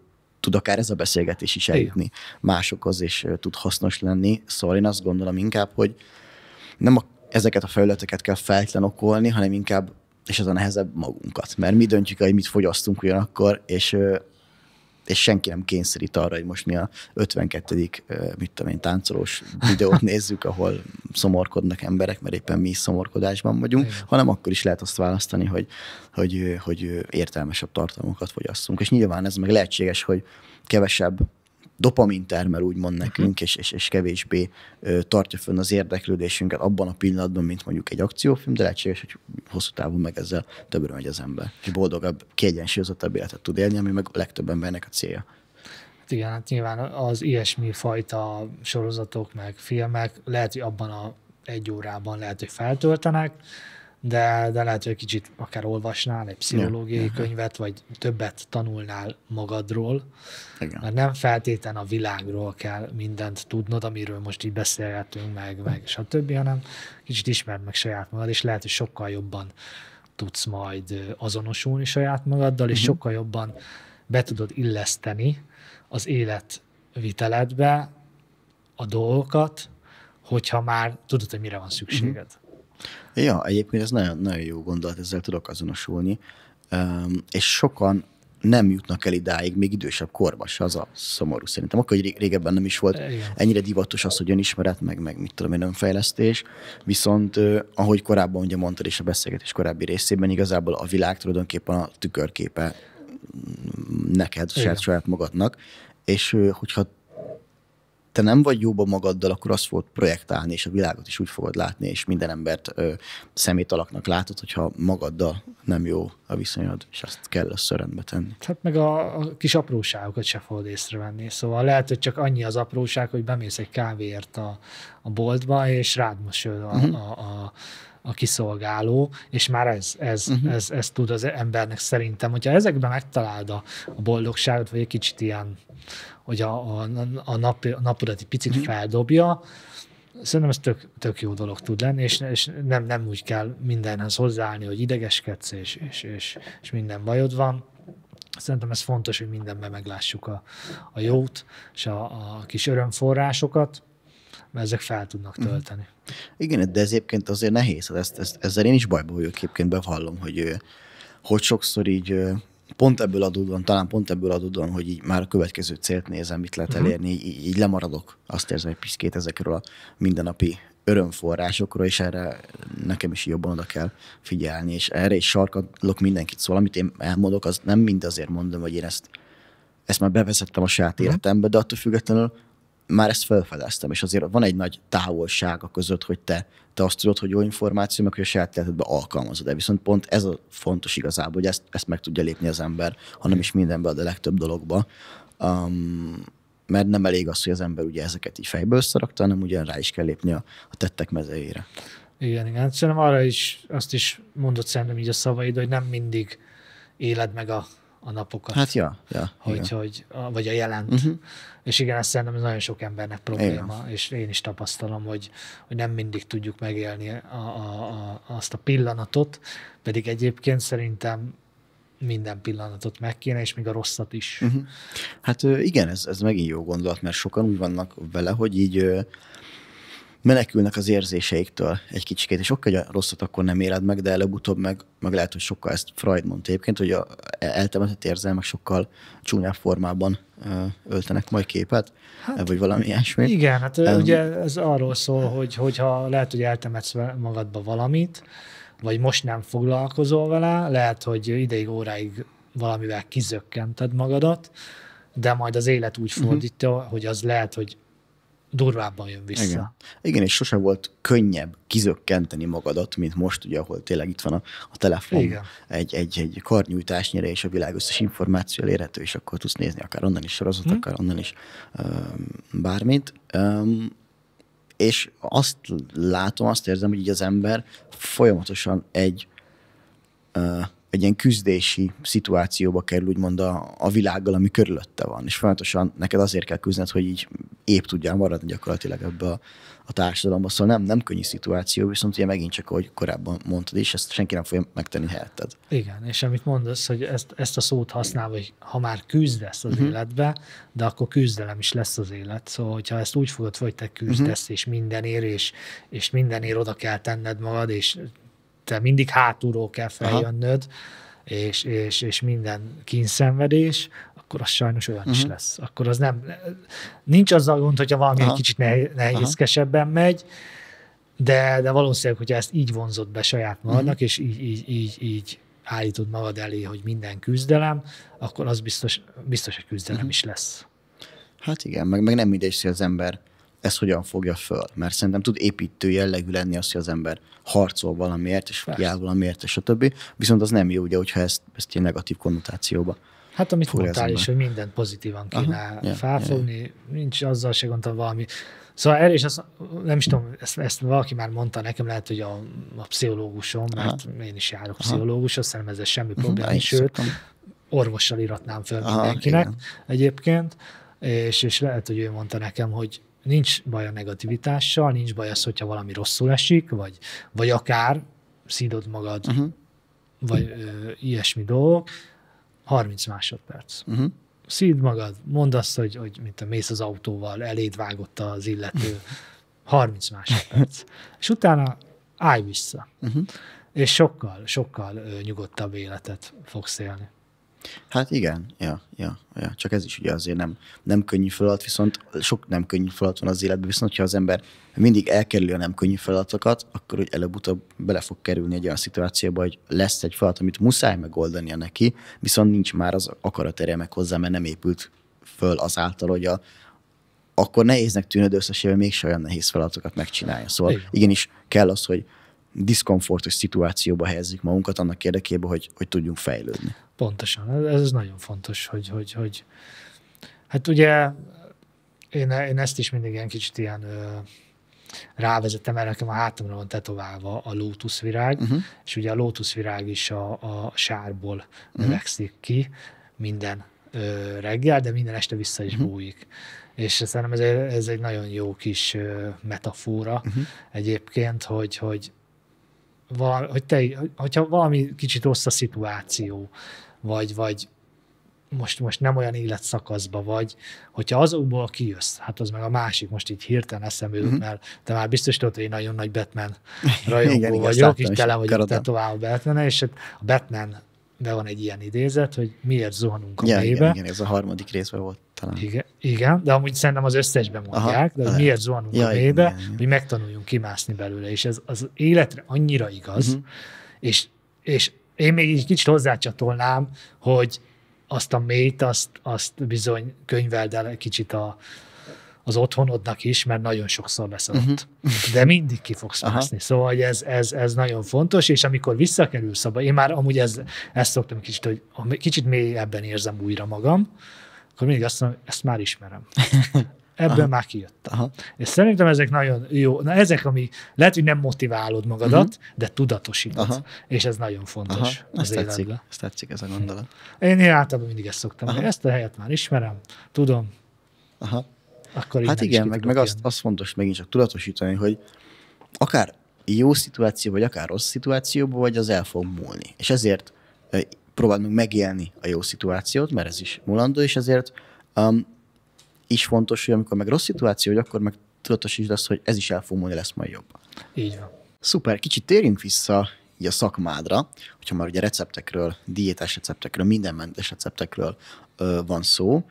tud akár ez a beszélgetés is eljutni Igen. másokhoz, és tud hasznos lenni. Szóval én azt gondolom inkább, hogy nem a, ezeket a felületeket kell feltétlen okolni, hanem inkább, és ez a nehezebb magunkat, mert mi döntjük el, hogy mit fogyasztunk ugyanakkor, és és senki nem kényszerít arra, hogy most mi a 52. mit tudom én, táncolós videót nézzük, ahol szomorkodnak emberek, mert éppen mi szomorkodásban vagyunk, Igen. hanem akkor is lehet azt választani, hogy, hogy, hogy értelmesebb tartalmakat fogyasszunk. És nyilván ez meg lehetséges, hogy kevesebb dopamin termel úgymond mhm. nekünk, uh-huh. és, és, és kevésbé ö, tartja fönn az érdeklődésünket abban a pillanatban, mint mondjuk egy akciófilm, de lehetséges, hogy hosszú távon meg ezzel többre megy az ember. És boldogabb, kiegyensúlyozottabb életet tud élni, ami meg a legtöbb embernek a célja. Hát igen, hát nyilván az ilyesmi fajta sorozatok, meg filmek lehet, hogy abban a egy órában lehet, hogy feltöltenek, de, de lehet, hogy kicsit akár olvasnál egy pszichológiai yeah. könyvet, vagy többet tanulnál magadról. Igen. Mert nem feltétlen a világról kell mindent tudnod, amiről most így beszélgetünk, meg, meg stb., hanem kicsit ismerd meg saját magad, és lehet, hogy sokkal jobban tudsz majd azonosulni saját magaddal, és mhm. sokkal jobban be tudod illeszteni az életviteledbe a dolgokat, hogyha már tudod, hogy mire van mhm. szükséged. Igen. Ja, egyébként ez nagyon, nagyon jó gondolat, ezzel tudok azonosulni. Um, és sokan nem jutnak el idáig, még idősebb korban se, az a szomorú szerintem. Akkor, hogy régebben nem is volt ennyire divatos az, hogy önismeret, meg, meg mit tudom én, önfejlesztés, viszont ahogy korábban ugye mondtad és a beszélgetés korábbi részében, igazából a világ tulajdonképpen a tükörképe neked, saját magadnak, és hogyha te nem vagy jóba magaddal, akkor azt fogod projektálni, és a világot is úgy fogod látni, és minden embert ö, szemétalaknak látod, hogyha magaddal nem jó a viszonyod, és azt kell össze rendbe tenni. Hát meg a, a kis apróságokat se fogod észrevenni, szóval lehet, hogy csak annyi az apróság, hogy bemész egy kávéért a, a boltba, és rád mosolyod a, uh-huh. a, a a kiszolgáló, és már ez, ez, uh-huh. ez, ez tud az embernek szerintem. Hogyha ezekben megtaláld a, a boldogságot, vagy egy kicsit ilyen hogy a, a, a, nap, a napodat egy picit mhm. feldobja, szerintem ez tök, tök jó dolog tud lenni, és, és nem, nem úgy kell mindenhez hozzáállni, hogy idegeskedsz, és, és, és, és minden bajod van. Szerintem ez fontos, hogy mindenben meglássuk a, a jót, és a, a kis örömforrásokat, mert ezek fel tudnak mhm. tölteni. Igen, de ez egyébként azért nehéz. Hát ezt, ezt, ezzel én is bajba vagyok, egyébként bevallom, hogy hogy sokszor így pont ebből adódóan, talán pont ebből adódóan, hogy így már a következő célt nézem, mit lehet mhm. elérni, uh-huh. így, így lemaradok. Azt érzem egy piszkét ezekről a mindennapi örömforrásokról, és erre nekem is jobban oda kell figyelni, és erre is sarkadlok mindenkit. Szóval amit én elmondok, az nem mind azért mondom, hogy én ezt, ezt már bevezettem a saját uh-huh. életembe, de attól függetlenül már ezt felfedeztem, és azért van egy nagy távolság a között, hogy te, te azt tudod, hogy jó információ, meg hogy a saját életedbe alkalmazod de Viszont pont ez a fontos igazából, hogy ezt, ezt meg tudja lépni az ember, hanem is mindenbe, de a legtöbb dologba. Um, mert nem elég az, hogy az ember ugye ezeket így fejbe összerakta, hanem ugye rá is kell lépni a, a tettek mezejére. Igen, igen. Hát szerintem arra is azt is mondott szerintem így a szavaid, hogy nem mindig éled meg a a napokat. Hát ja, ja hogy, hogy, vagy a jelent. Uh-huh. És igen, ezt szerintem ez nagyon sok embernek probléma, igen. és én is tapasztalom, hogy, hogy nem mindig tudjuk megélni a, a, a, azt a pillanatot, pedig egyébként szerintem minden pillanatot meg kéne, és még a rosszat is. Uh-huh. Hát igen, ez, ez megint jó gondolat, mert sokan úgy vannak vele, hogy így menekülnek az érzéseiktől egy kicsikét, és oké, hogy a rosszat akkor nem éled meg, de előbb-utóbb meg, meg lehet, hogy sokkal, ezt Freud mondta egyébként, hogy a e- eltemetett érzelmek sokkal csúnyább formában öltenek majd képet, hát, vagy valami ilyesmi. Igen, hát um, ugye ez arról szól, hogy hogyha lehet, hogy eltemetsz magadba valamit, vagy most nem foglalkozol vele, lehet, hogy ideig, óráig valamivel kizökkented magadat, de majd az élet úgy mhm. fordítja, uh-huh. hogy az lehet, hogy durvábban jön vissza. Igen. Igen, és sose volt könnyebb kizökkenteni magadat, mint most, ugye, ahol tényleg itt van a, a telefon, Igen. egy, egy, egy karnyújtásnyire, és a világ összes információ elérhető, és akkor tudsz nézni akár onnan is sorozat, hmm. akár onnan is um, bármit. Um, és azt látom, azt érzem, hogy így az ember folyamatosan egy uh, egy ilyen küzdési szituációba kerül, úgymond a, a világgal, ami körülötte van. És folyamatosan neked azért kell küzdened, hogy így épp tudjál maradni gyakorlatilag ebbe a, a társadalomba. Szóval nem, nem könnyű szituáció, viszont ugye megint csak, ahogy korábban mondtad is, ezt senki nem fogja megtenni helyetted. Igen, és amit mondasz, hogy ezt, ezt a szót használ, hogy ha már küzdesz az uh-huh. életbe, de akkor küzdelem is lesz az élet. Szóval, hogyha ezt úgy fogod, hogy te küzdesz, uh-huh. és mindenért, és, és mindenért oda kell tenned magad, és te mindig hátulról kell feljönnöd, és, és, és minden kínszenvedés, akkor az sajnos olyan uh-huh. is mhm. lesz. Akkor az nem, nincs az a gond, hogyha valami Aha. egy kicsit nehézkesebben Aha. megy, de, de valószínűleg, hogyha ezt így vonzott be saját mhm. magadnak, uh-huh. és így, így, így, így állítod magad elé, hogy minden küzdelem, akkor az biztos, biztos hogy küzdelem uh-huh. is lesz. Hát igen, meg, meg nem mindegy, hogy az ember ezt hogyan fogja föl. Mert szerintem tud építő jellegű lenni az, hogy az ember harcol valamiért, és kiáll valamiért, és a többi. Viszont az nem jó, ugye, hogyha ezt, ezt ilyen negatív konnotációba Hát amit Fúr mondtál is, hogy mindent pozitívan kéne Aha, yeah, felfogni, yeah, yeah. nincs azzal se gondolom valami. Szóval erre is azt, nem is tudom, ezt, ezt valaki már mondta nekem, lehet, hogy a, a pszichológusom, mert én is járok pszichológus, azt hiszem ez semmi mhm, probléma, uh-huh, sőt, orvossal iratnám föl Aha, mindenkinek igen. egyébként, és, és lehet, hogy ő mondta nekem, hogy Nincs baj a negativitással, nincs baj az, hogyha valami rosszul esik, vagy, vagy akár szídod magad, uh-huh. vagy ö, ilyesmi dolgok. 30 másodperc. Uh-huh. Mhm. Szíd magad, mondd azt, hogy, hogy mint a mész az autóval, eléd vágott az illető. 30 másodperc. És utána állj vissza. Uh-huh. És sokkal, sokkal nyugodtabb életet fogsz élni. Hát igen, ja, ja, ja. Csak ez is ugye azért nem, nem könnyű feladat, viszont sok nem könnyű feladat van az életben, viszont ha az ember mindig elkerüli a nem könnyű feladatokat, akkor úgy előbb-utóbb bele fog kerülni egy olyan szituációba, hogy lesz egy feladat, amit muszáj megoldania neki, viszont nincs már az akaraterje meg hozzá, mert nem épült föl azáltal, hogy a, akkor nehéznek tűnöd összesével még olyan nehéz feladatokat megcsinálja. Szóval Igen. igenis kell az, hogy diszkomfortos szituációba helyezzük magunkat annak érdekében, hogy, hogy tudjunk fejlődni. Pontosan, ez, ez nagyon fontos, hogy, hogy, hogy hát ugye én, én ezt is mindig ilyen kicsit ilyen ö, rávezettem, mert nekem a hátamra van tetoválva a lótuszvirág, uh-huh. Mhm. és ugye a lótuszvirág is a, a sárból uh-huh. növekszik ki minden ö, reggel, de minden este vissza is uh-huh. bújik. És szerintem ez egy, ez egy nagyon jó kis ö, metafora uh-huh. egyébként, hogy, hogy val, hogy te, hogyha valami kicsit rossz a szituáció, vagy, vagy most, most nem olyan életszakaszba vagy, hogyha azokból kijössz, hát az meg a másik, most így hirtelen eszembe jut, mm-hmm. mert te már biztos tudod, hogy én nagyon nagy Batman rajongó igen, vagyok, és tele vagyok hát a batman és a Batman de van egy ilyen idézet, hogy miért zuhanunk a ja, mélybe. Igen, igen, ez a harmadik részben volt talán. Igen, igen, de amúgy szerintem az összesben mondják, Aha, de hogy miért zuhanunk ja, a mélybe, igen, igen. hogy megtanuljunk kimászni belőle, és ez az életre annyira igaz, uh-huh. és, és én még egy kicsit hozzácsatolnám, hogy azt a mélyt, azt, azt bizony könyveld el egy kicsit a, az otthonodnak is, mert nagyon sokszor ott. uh-huh. De mindig ki fogsz mászni. Aha. Szóval hogy ez, ez, ez nagyon fontos, és amikor visszakerülsz abba, én már amúgy ez, ezt szoktam kicsit, hogy kicsit mélyebben érzem újra magam, akkor mindig azt mondom, ezt már ismerem. Ebből Aha. már kijött. Aha. És szerintem ezek nagyon jó. Na ezek, ami lehet, hogy nem motiválod magadat, uh-huh. de tudatosítod. Aha. És ez nagyon fontos Aha. Ezt az tetszik. Ezt tetszik ez a gondolat. Én, én általában mindig ezt szoktam. Aha. Ezt a helyet már ismerem, tudom. Aha. Akkor hát igen, meg, meg azt, azt fontos megint csak tudatosítani, hogy akár jó szituáció, vagy akár rossz szituációban, vagy az el fog múlni. És ezért próbáld meg megélni a jó szituációt, mert ez is mulandó, és ezért um, is fontos, hogy amikor meg rossz szituáció, hogy akkor meg tudatosítsd azt, hogy ez is el fog múlni, lesz majd jobb. Így van. Szuper, kicsit térjünk vissza így a szakmádra, hogyha már ugye receptekről, diétás receptekről, mindenmentes receptekről ö, van szó,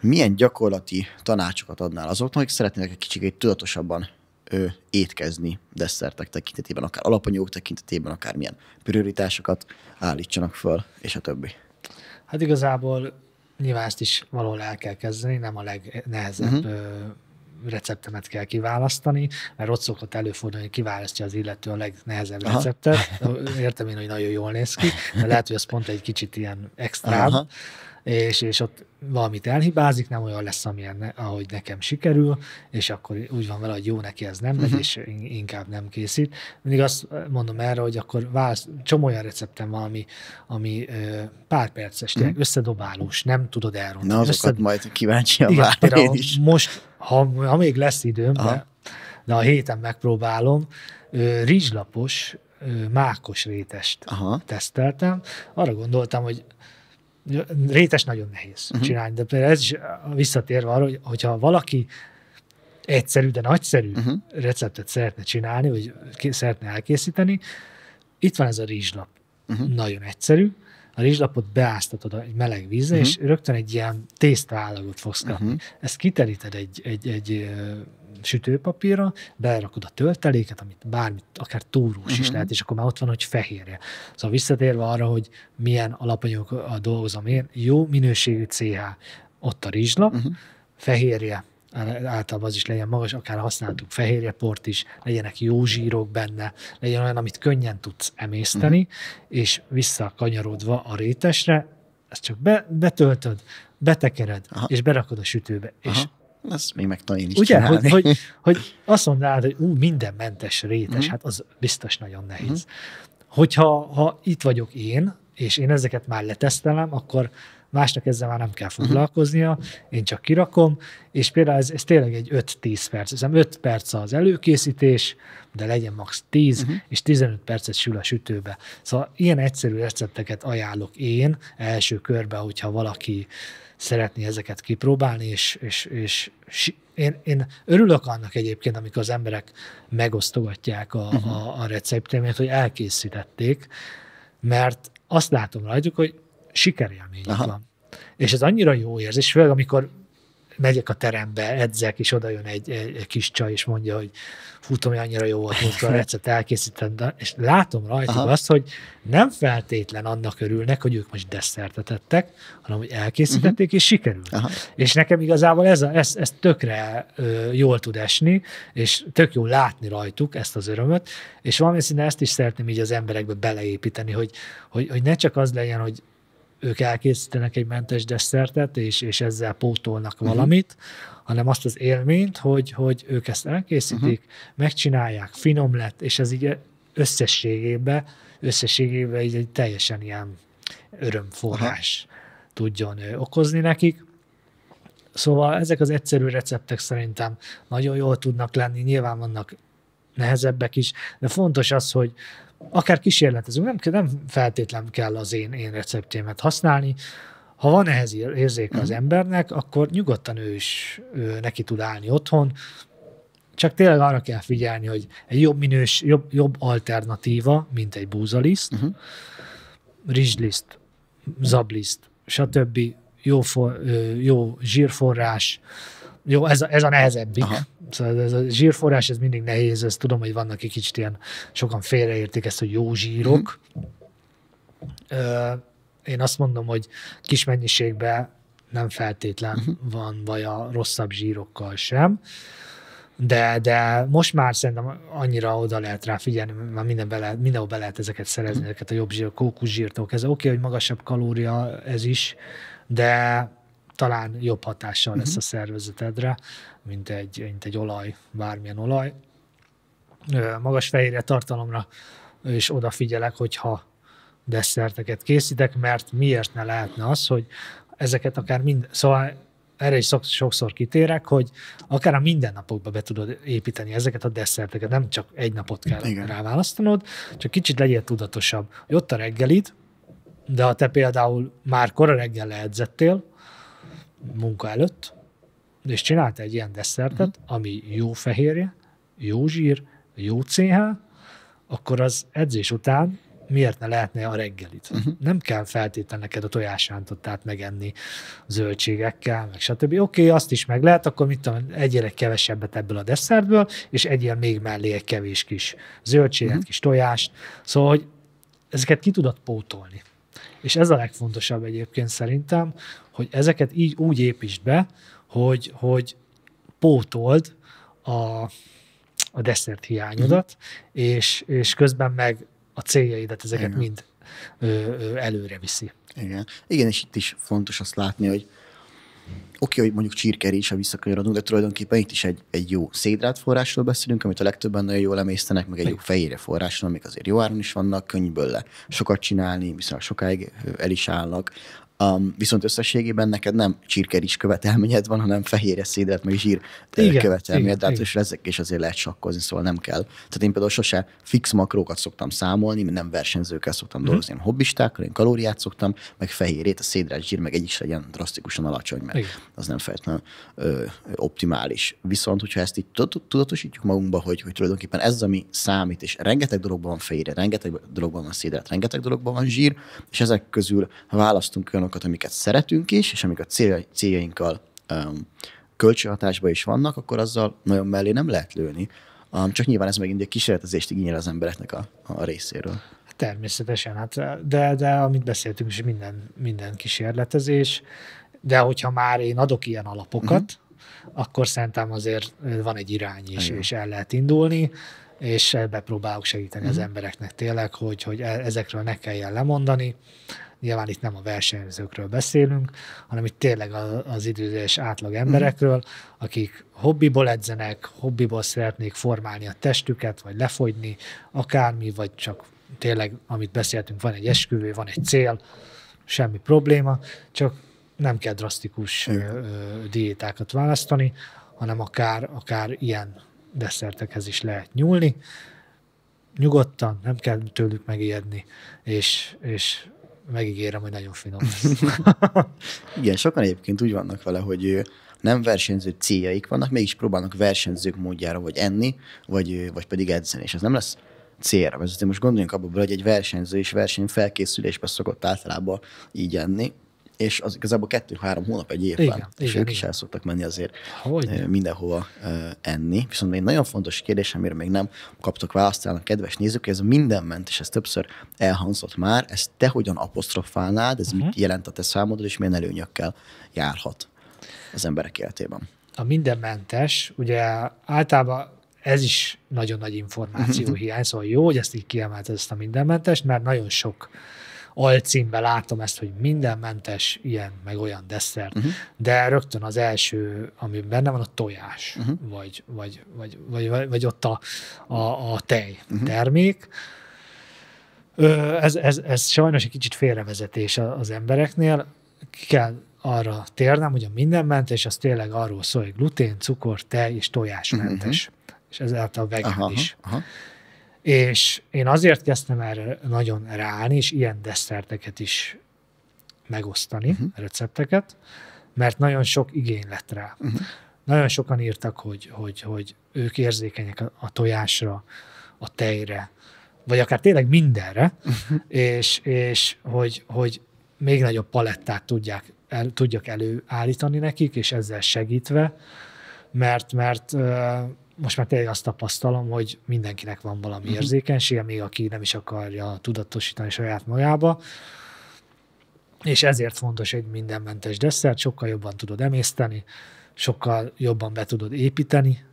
milyen gyakorlati tanácsokat adnál azoknak, akik szeretnének egy kicsit tudatosabban ö, étkezni desszertek tekintetében, akár alapanyagok tekintetében, akár milyen prioritásokat állítsanak föl, és a többi. Hát igazából nyilván ezt is valahol el kell kezdeni, nem a legnehezebb uh-huh. Ö, receptemet kell kiválasztani, mert ott szokott előfordulni, hogy kiválasztja az illető a legnehezebb Aha. receptet. Értem én, hogy nagyon jól néz ki, de lehet, hogy ez pont egy kicsit ilyen extra és, és ott valamit elhibázik, nem olyan lesz, amilyen, ne, ahogy nekem sikerül, és akkor úgy van vele, hogy jó neki ez nem megy, mhm. és inkább nem készít. Mindig azt mondom erre, hogy akkor válasz, csomó olyan receptem van, ami, ami pár perces, tényleg mhm. összedobálós, nem tudod elrontani. Na azokat Összed... majd kíváncsi Igen, én is. Most, ha, ha még lesz időm, de, de a héten megpróbálom, rizslapos mákos rétest Aha. teszteltem. Arra gondoltam, hogy rétes nagyon nehéz uh-huh. csinálni, de például ez is eh, visszatérve arra, hogy, hogyha valaki egyszerű, de nagyszerű uh-huh. receptet szeretne csinálni, vagy szeretne elkészíteni, itt van ez a rizslap. Uh-huh. Nagyon egyszerű. A rizslapot beáztatod egy meleg vízre, uh-huh. és rögtön egy ilyen tésztaállagot fogsz kapni. Uh-huh. Ezt kiteríted egy, egy, egy eh, sütőpapírra, berakod a tölteléket, amit bármit, akár túrós uh-huh. is mhm. lehet, és akkor már ott van, hogy fehérje. Szóval visszatérve arra, hogy milyen alapanyagok a dolgozom én, jó minőségű CH, ott a rizsla, uh-huh. fehérje, általában az is legyen magas, akár használtuk fehérjeport is, legyenek jó zsírok benne, legyen olyan, amit könnyen tudsz emészteni, uh-huh. és visszakanyarodva a rétesre, ezt csak be, betöltöd, betekered, Aha. és berakod a sütőbe, Aha. és ezt még megtanulni is Ugye, hogy, hogy, hogy, azt mondnád, hogy ú, minden mentes rétes, mm. hát az biztos nagyon nehéz. Mm. Hogyha ha itt vagyok én, és én ezeket már letesztelem, akkor másnak ezzel már nem kell mhm. foglalkoznia, én csak kirakom, és például ez, ez tényleg egy 5-10 perc, hiszem 5 perc az előkészítés, de legyen max 10, uh-huh. Mhm. és 15 percet sül a sütőbe. Szóval ilyen egyszerű recepteket ajánlok én első körbe, hogyha valaki szeretni ezeket kipróbálni, és, és, és én, én örülök annak egyébként, amikor az emberek megosztogatják a, uh-huh. a, a receptemet, hogy elkészítették, mert azt látom rajtuk, hogy sikerélményük van. És ez annyira jó érzés, főleg amikor megyek a terembe, edzek, és oda jön egy, egy, egy kis csaj, és mondja, hogy futom, annyira jó volt, mint a recept elkészítem, és látom rajtuk azt, hogy nem feltétlen annak örülnek, hogy ők most desszertet ettek, hanem hogy elkészítették, uh-huh. és sikerült. Aha. És nekem igazából ez, a, ez, ez tökre ö, jól tud esni, és tök jó látni rajtuk ezt az örömöt, és valami szinte ezt is szeretném így az emberekbe beleépíteni, hogy, hogy, hogy ne csak az legyen, hogy ők elkészítenek egy mentes desszertet, és, és ezzel pótolnak uh-huh. valamit, hanem azt az élményt, hogy, hogy ők ezt elkészítik, uh-huh. megcsinálják, finom lett, és ez így összességében, összességében így egy teljesen ilyen örömforrás Aha. tudjon okozni nekik. Szóval ezek az egyszerű receptek szerintem nagyon jól tudnak lenni, nyilván vannak nehezebbek is, de fontos az, hogy, akár kísérletezünk, nem, nem feltétlenül kell az én, én receptjémet használni, ha van ehhez érzéke az mhm. embernek, akkor nyugodtan ő is ő neki tud állni otthon, csak tényleg arra kell figyelni, hogy egy jobb minős, jobb, jobb alternatíva, mint egy búzaliszt, uh-huh. rizsliszt, zabliszt, stb. Jó, for, jó zsírforrás, jó, ez a, ez a nehezebbik. Aha. Szóval ez a zsírforrás, ez mindig nehéz, ezt tudom, hogy vannak egy kicsit ilyen, sokan félreértik ezt, hogy jó zsírok. Uh-huh. Én azt mondom, hogy kis mennyiségben nem feltétlen uh-huh. van vaja rosszabb zsírokkal sem, de, de most már szerintem annyira oda lehet rá figyelni, mert minden be lehet, mindenhol be lehet ezeket szerezni, mhm. ezeket a jobb zsírok, zsírtok. Ez Oké, okay, hogy magasabb kalória ez is, de talán jobb hatással lesz uh-huh. a szervezetedre, mint egy, mint egy olaj, bármilyen olaj. Magas fehérje tartalomra is odafigyelek, hogyha desszerteket készítek, mert miért ne lehetne az, hogy ezeket akár mind, szóval erre is sokszor kitérek, hogy akár a mindennapokba be tudod építeni ezeket a desszerteket, nem csak egy napot kell Igen. ráválasztanod, csak kicsit legyél tudatosabb. Hogy ott a reggelid, de ha te például már kora reggel leedzettél, munka előtt, és csinált egy ilyen desszertet, uh-huh. ami jó fehérje, jó zsír, jó CH, akkor az edzés után miért ne lehetne a reggelit? Uh-huh. Nem kell feltétlenül neked a tojásrántott megenni zöldségekkel, meg stb. Oké, okay, azt is meg lehet, akkor mit tudom, egyre kevesebbet ebből a desszertből, és egyél még mellé egy kevés kis zöldséget, uh-huh. kis tojást. Szóval, hogy ezeket ki tudod pótolni és ez a legfontosabb egyébként szerintem, hogy ezeket így úgy építsd be, hogy, hogy pótold a, a desszert hiányodat, mm. és, és közben meg a céljaidat, ezeket Igen. mind ö, ö, előre viszi. Igen. Igen, és itt is fontos azt látni, hogy Oké, okay, hogy mondjuk csirkeri is, a visszakanyarodunk, de tulajdonképpen itt is egy, egy jó szédrát forrásról beszélünk, amit a legtöbben nagyon jól emésztenek, meg egy jó fehérje forrásról, amik azért jó áron is vannak, könnyűből le sokat csinálni, viszonylag sokáig el is állnak. Um, viszont összességében neked nem csirkeris követelményed van, hanem fehér szédret, meg zsír igen, követelményed, igen. és ezek is azért lehet sakkozni, szóval nem kell. Tehát én például sose fix makrókat szoktam számolni, nem versenyzőkkel szoktam mm-hmm. dolgozni, hanem hobbistákkal, én kalóriát szoktam, meg fehérét, a szédrát, zsír, meg egyik is legyen drasztikusan alacsony, mert igen. az nem feltétlenül optimális. Viszont, hogyha ezt így tudatosítjuk magunkba, hogy, hogy tulajdonképpen ez, ami számít, és rengeteg dologban van fehérje, rengeteg dologban van szédrát, rengeteg dologban van zsír, és ezek közül választunk olyanok, olyanokat, amiket szeretünk is, és amik a céljainkkal um, kölcsönhatásban is vannak, akkor azzal nagyon mellé nem lehet lőni. Um, csak nyilván ez megint egy kísérletezést igényel az embereknek a, a részéről. Természetesen, hát de, de amit beszéltünk is, minden, minden kísérletezés, de hogyha már én adok ilyen alapokat, uh-huh. akkor szerintem azért van egy irány is, Igen. és el lehet indulni, és ebbe próbálok segíteni uh-huh. az mhm. embereknek tényleg, hogy, hogy e-, ezekről ne kelljen lemondani, Nyilván itt nem a versenyzőkről beszélünk, hanem itt tényleg az időzés átlag emberekről, akik hobbiból edzenek, hobbiból szeretnék formálni a testüket, vagy lefogyni, akármi, vagy csak tényleg, amit beszéltünk, van egy esküvő, van egy cél, semmi probléma, csak nem kell drasztikus Igen. diétákat választani, hanem akár, akár ilyen desszertekhez is lehet nyúlni. Nyugodtan, nem kell tőlük megijedni, és, és megígérem, hogy nagyon finom lesz. Igen, sokan egyébként úgy vannak vele, hogy nem versenyző céljaik vannak, mégis próbálnak versenyzők módjára vagy enni, vagy, vagy pedig edzeni, és ez nem lesz célra vezető. Most gondoljunk abból, hogy egy versenyző és versenyfelkészülésbe szokott általában így enni, és az igazából kettő-három hónap egy évben, igen, és igen, ők igen. is el szoktak menni azért Hogy? Eh, mindenhova eh, enni. Viszont egy nagyon fontos kérdés, amire még nem kaptok választ el, kedves nézők, ez a ment, és ez többször elhangzott már, ezt te hogyan apostrofálnád, ez uh-huh. mit mhm. jelent a te számodra, és milyen előnyökkel járhat az emberek életében? A mindenmentes, ugye általában ez is nagyon nagy információ hiány, szóval jó, hogy ezt így kiemelted ezt a mindenmentes, mert nagyon sok alcímbe látom, ezt, hogy minden mentes ilyen, meg olyan desszert, uh-huh. de rögtön az első, ami benne van, a tojás, uh-huh. vagy, vagy, vagy, vagy, vagy ott a, a, a tej uh-huh. termék. Ö, ez, ez, ez sajnos egy kicsit félrevezetés az embereknél. Ki kell arra térnem, hogy a mindenmentes az tényleg arról szól, hogy glutén, cukor, tej és tojásmentes. Uh-huh. És ezáltal vegán aha, is. Aha. És én azért kezdtem erre nagyon ráállni, és ilyen desszerteket is megosztani, uh-huh. recepteket, mert nagyon sok igény lett rá. Uh-huh. Nagyon sokan írtak, hogy, hogy, hogy ők érzékenyek a, a tojásra, a tejre, vagy akár tényleg mindenre, uh-huh. és, és hogy, hogy még nagyobb palettát tudják, el, tudjak előállítani nekik, és ezzel segítve, mert, mert most már tényleg azt tapasztalom, hogy mindenkinek van valami uh-huh. érzékenysége, még aki nem is akarja tudatosítani saját magába, és ezért fontos egy mindenmentes desszert, sokkal jobban tudod emészteni, sokkal jobban be tudod építeni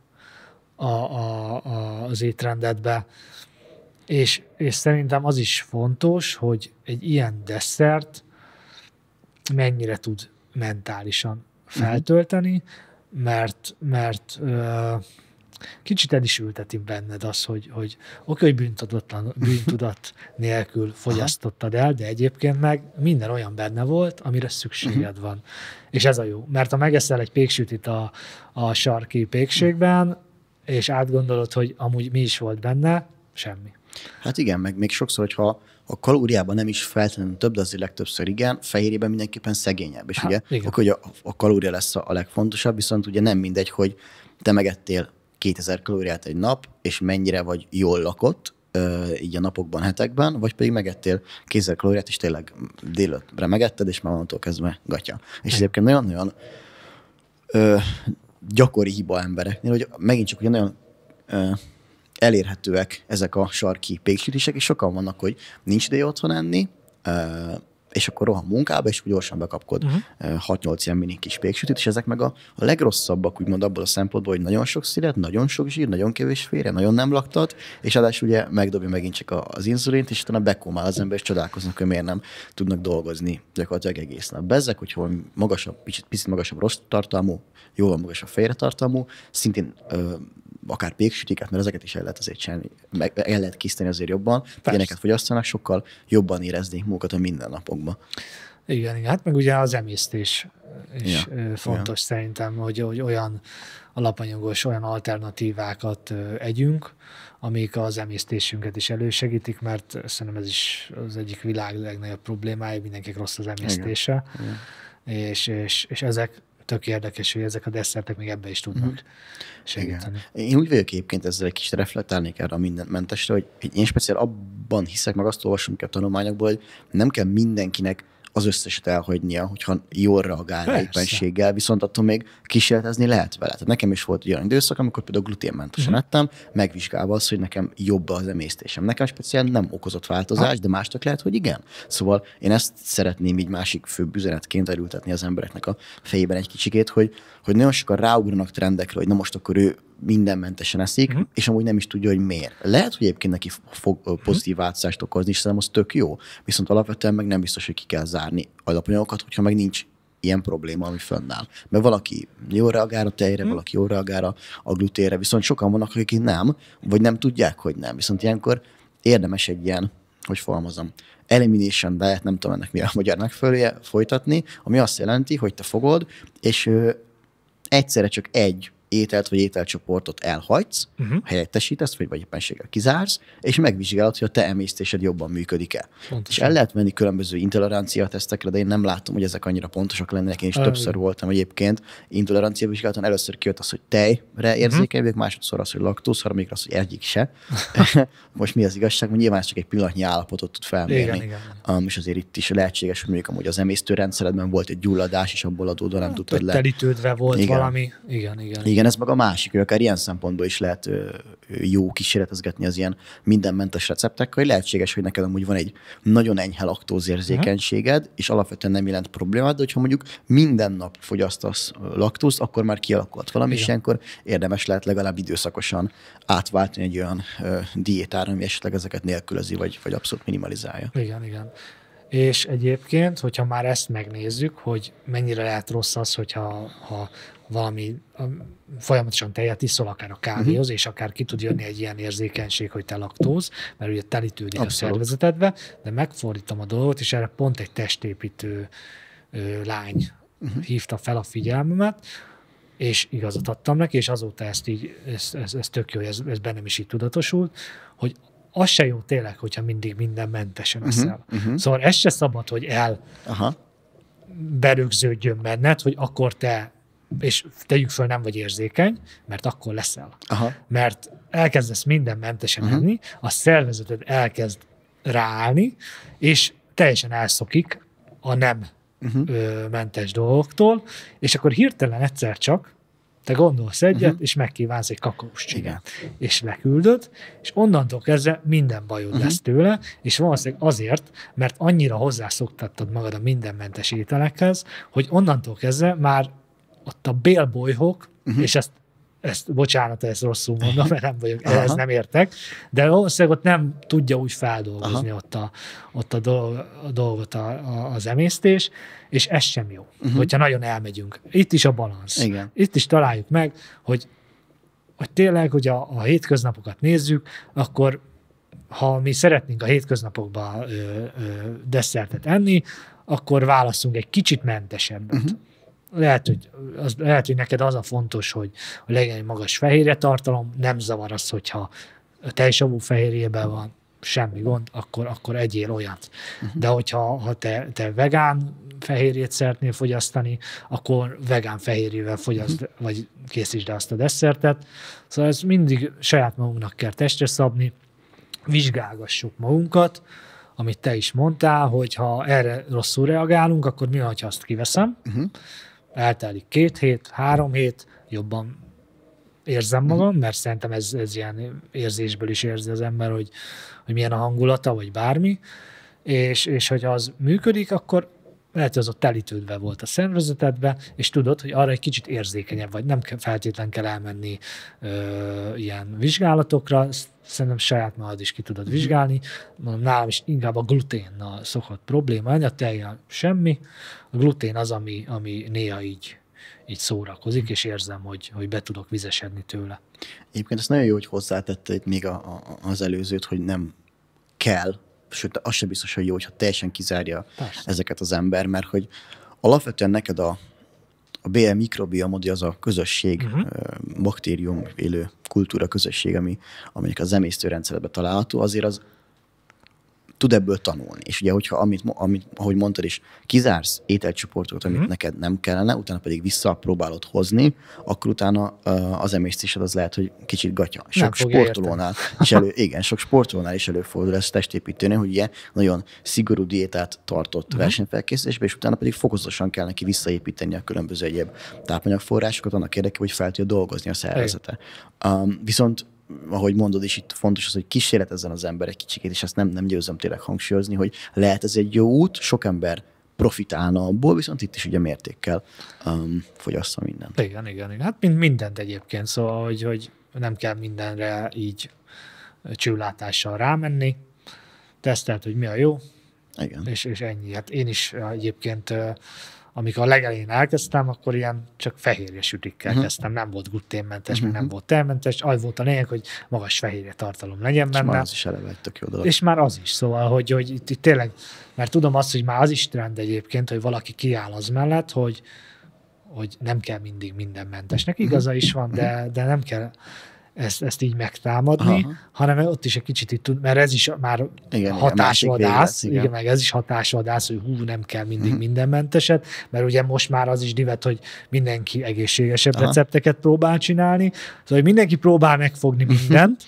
a, a, a, az étrendedbe, és, és szerintem az is fontos, hogy egy ilyen desszert mennyire tud mentálisan mhm. feltölteni, mert, mert uh, kicsit el is ülteti benned az, hogy, hogy oké, hogy bűntudatlan, bűntudat nélkül fogyasztottad el, de egyébként meg minden olyan benne volt, amire szükséged mhm. van. És ez a jó, mert ha megeszel egy péksütit a, a sarki pékségben, és átgondolod, hogy amúgy mi is volt benne, semmi. Hát igen, meg még sokszor, hogyha a kalóriában nem is feltétlenül több, de azért legtöbbször igen, fehérjében mindenképpen szegényebb. És hát, ugye, igen. akkor ugye a, a kalória lesz a, a legfontosabb, viszont ugye nem mindegy, hogy te megettél 2000 kalóriát egy nap, és mennyire vagy jól lakott, így a napokban, hetekben, vagy pedig megettél kézzel kalóriát, és tényleg délőttre megetted, és már onnantól kezdve gatya. És egyébként nagyon-nagyon gyakori hiba embereknél, hogy megint csak ugye nagyon ö, elérhetőek ezek a sarki péksütések, és sokan vannak, hogy nincs ideje otthon enni, és akkor rohan munkába, és úgy gyorsan bekapkod uh-huh. Mhm. Eh, 6-8 ilyen mini kis péksütőt, és ezek meg a, a legrosszabbak, úgymond abból a szempontból, hogy nagyon sok szület, nagyon sok zsír, nagyon kevés férje, nagyon nem laktat, és adás ugye megdobja megint csak az inzulint, és utána bekomál az ember, és csodálkoznak, hogy miért nem tudnak dolgozni gyakorlatilag egész nap. Bezzek, hogyha van magasabb, picit, picit magasabb rossz tartalmú, jóval magasabb félre tartalmú, szintén ö, akár péksütiket, mert ezeket is el lehet azért csinálni, meg el lehet kiszteni azért jobban, hogy ilyeneket fogyasztanak, sokkal jobban éreznék munkat a mindennapokban. Igen, igen, hát meg ugye az emésztés is ja, fontos ja. szerintem, hogy, hogy olyan alapanyagos, olyan alternatívákat együnk, amik az emésztésünket is elősegítik, mert szerintem ez is az egyik világ legnagyobb problémája, mindenkinek rossz az emésztése. Igen, igen. És, és, és ezek tök érdekes, hogy ezek a desszertek még ebbe is tudnak mm. segíteni. Igen. Én úgy vagyok egyébként ezzel egy kicsit reflektálnék erre a mindentmentesre, hogy én speciál abban hiszek, meg azt olvasom ki a tanulmányokból, hogy nem kell mindenkinek az összeset elhagynia, hogyha jól reagál Persze. éppenséggel, viszont attól még kísérletezni lehet vele. Tehát nekem is volt olyan időszak, amikor például gluténmentesen uh-huh. ettem, megvizsgálva azt, hogy nekem jobb az emésztésem. Nekem speciál nem okozott változást, ah. de másnak lehet, hogy igen. Szóval én ezt szeretném így másik főbb üzenetként elültetni az embereknek a fejében egy kicsikét, hogy, hogy nagyon sokan ráugranak trendekre, hogy na most akkor ő mindenmentesen eszik, uh-huh. és amúgy nem is tudja, hogy miért. Lehet, hogy egyébként neki fog mhm. pozitív változást okozni, és szerintem az tök jó, viszont alapvetően meg nem biztos, hogy ki kell zárni alapanyagokat, hogyha meg nincs ilyen probléma, ami fönnáll. Mert valaki jól reagál a tejre, mm. valaki jól reagál a glutére, viszont sokan vannak, akik nem, vagy nem tudják, hogy nem. Viszont ilyenkor érdemes egy ilyen, hogy fogalmazom, elimination diet, nem tudom ennek mi a magyar megfelelője, folytatni, ami azt jelenti, hogy te fogod, és ö, egyszerre csak egy ételt vagy ételcsoportot elhagysz, uh-huh. helyettesítesz, vagy, vagy éppenséggel kizársz, és megvizsgálod, hogy a te emésztésed jobban működik-e. Pontosan. És el lehet menni különböző intolerancia tesztekre, de én nem látom, hogy ezek annyira pontosak lennének. Én is uh, többször voltam egyébként intolerancia vizsgálaton. Először kijött az, hogy tejre mhm. érzékeny uh-huh. másodszor az, hogy laktóz, harmadikra az, hogy egyik se. Most mi az igazság? Hogy nyilván ez csak egy pillanatnyi állapotot tud felmérni. Igen, igen. Um, és azért itt is lehetséges, hogy mondjuk amúgy az emésztőrendszeredben volt egy gyulladás, és abból adódóan nem hát, tudtad le. Telítődve volt igen. valami. Igen, igen. igen. igen igen, ez meg a másik, hogy akár ilyen szempontból is lehet jó kísérletezgetni az ilyen mindenmentes receptekkel, hogy lehetséges, hogy neked amúgy van egy nagyon enyhe laktózérzékenységed, uh-huh. és alapvetően nem jelent problémát, de hogyha mondjuk minden nap fogyasztasz laktózt, akkor már kialakult valami, igen. és ilyenkor érdemes lehet legalább időszakosan átváltani egy olyan diétára, ami esetleg ezeket nélkülözi, vagy, vagy abszolút minimalizálja. Igen, igen. És egyébként, hogyha már ezt megnézzük, hogy mennyire lehet rossz az, hogyha ha valami folyamatosan tejet iszol, akár a kávéhoz, uh-huh. és akár ki tud jönni egy ilyen érzékenység, hogy te laktóz, mert ugye telítődik Abszolút. a szervezetedbe, de megfordítom a dolgot, és erre pont egy testépítő ö, lány uh-huh. hívta fel a figyelmemet, és igazat adtam neki, és azóta ezt így, ez, ez, ez tök jó, ez, ez bennem is így tudatosult, hogy az se jó tényleg, hogyha mindig minden mentesen mhm, eszel. Uh-huh, uh-huh. Szóval ez se szabad, hogy el Aha. berögződjön benned, hogy akkor te és tegyük föl, nem vagy érzékeny, mert akkor leszel. Aha. Mert elkezdesz minden mentesen uh-huh. Mhm. enni, a szervezeted elkezd ráállni, és teljesen elszokik a nem uh-huh. ö, mentes dolgoktól, és akkor hirtelen egyszer csak te gondolsz egyet, uh-huh. és megkívánsz egy kakaós csigát, és leküldöd, és onnantól kezdve minden bajod uh-huh. lesz tőle, és valószínűleg azért, mert annyira hozzászoktattad magad a mindenmentes ételekhez, hogy onnantól kezdve már ott a bélbolyhok, uh-huh. és ezt ezt, bocsánat, ezt rosszul mondom, mert nem vagyok, uh-huh. ehhez nem értek, de valószínűleg ott nem tudja úgy feldolgozni uh-huh. ott a, ott a, dolgot a, a, az emésztés, és ez sem jó, uh-huh. hogyha nagyon elmegyünk. Itt is a balansz. Igen. Itt is találjuk meg, hogy, hogy tényleg, hogy a, a hétköznapokat nézzük, akkor ha mi szeretnénk a hétköznapokban desszertet enni, akkor válaszunk egy kicsit mentesebbet. Uh-huh mhm lehet, hogy, az, lehet, hogy neked az a fontos, hogy legyen egy magas fehérje tartalom, nem zavar az, hogyha teljesavú fehérjében van, semmi gond, akkor, akkor egyél olyat. Mhm. De hogyha ha te, te vegán fehérjét szeretnél fogyasztani, akkor vegán fehérjével fogyaszt, mhm. vagy készítsd el azt a desszertet. Szóval ezt mindig saját magunknak kell testre szabni, vizsgálgassuk magunkat, amit te is mondtál, hogy ha erre rosszul reagálunk, akkor mi, ha azt kiveszem, uh-huh eltelik két hét, három hét, jobban érzem magam, mhm. mert szerintem ez, ez ilyen érzésből is érzi az ember, hogy, hogy milyen a hangulata, vagy bármi, és, és hogy az működik, akkor lehet, hogy az ott telítődve volt a szervezetedbe, és tudod, hogy arra egy kicsit érzékenyebb vagy, nem feltétlen kell elmenni ö, ilyen vizsgálatokra, szerintem saját magad is ki tudod mhm. vizsgálni. Mondom, nálam is inkább a gluténnal szokott probléma, a tejjel semmi. A glutén az, ami, ami néha így így szórakozik, mhm. és érzem, hogy, hogy be tudok vizesedni tőle. Egyébként ez nagyon jó, hogy hozzátette még a, a, az előzőt, hogy nem kell sőt, az sem biztos, hogy jó, hogyha teljesen kizárja Persze. ezeket az ember, mert hogy alapvetően neked a, a BL mikrobiomod, az a közösség, uh-huh. baktérium élő kultúra közösség, ami, aminek az emésztőrendszerben található, azért az tud ebből tanulni. És ugye, hogyha amit, amit ahogy mondtad is, kizársz ételcsoportokat, amit mm. neked nem kellene, utána pedig visszapróbálod hozni, akkor utána az emésztésed az lehet, hogy kicsit gatya. Sok sportolónál és elő, igen, sok sportolónál is előfordul ez testépítőnél, hogy ilyen nagyon szigorú diétát tartott mm. versenyfelkészítésbe, és utána pedig fokozatosan kell neki visszaépíteni a különböző egyéb tápanyagforrásokat annak érdekében, hogy fel tudja dolgozni a szervezete. Um, viszont ahogy mondod is, itt fontos az, hogy ezen az emberek kicsikét, és ezt nem, nem győzöm tényleg hangsúlyozni, hogy lehet ez egy jó út, sok ember profitálna abból, viszont itt is ugye mértékkel um, fogyassza mindent. Igen, igen, igen. Hát mind, mindent egyébként, szóval, hogy, hogy nem kell mindenre így csőlátással rámenni, tesztelt, hogy mi a jó, igen. És, és ennyi. Hát én is egyébként amikor a legelén elkezdtem, akkor ilyen csak fehérje sütikkel uh-huh. kezdtem, nem volt gluténmentes, uh-huh. meg mhm. nem volt termentes, az volt a lényeg, hogy magas fehérje tartalom legyen és benne. már az is eleve egy tök jó dolog. És már az is, szóval, hogy, hogy itt, itt tényleg, mert tudom azt, hogy már az is trend egyébként, hogy valaki kiáll az mellett, hogy, hogy nem kell mindig minden mentesnek, mhm. igaza is van, de, de nem kell ezt, ezt így megtámadni, Aha. hanem ott is egy kicsit itt tud, mert ez is már igen, hatásvadász, igen, igen. igen, meg ez is hatásvadász, hogy hú, nem kell mindig uh-huh. Mhm. mindenmenteset, mert ugye most már az is divet, hogy mindenki egészségesebb Aha. recepteket próbál csinálni, szóval mindenki próbál megfogni mhm. mindent,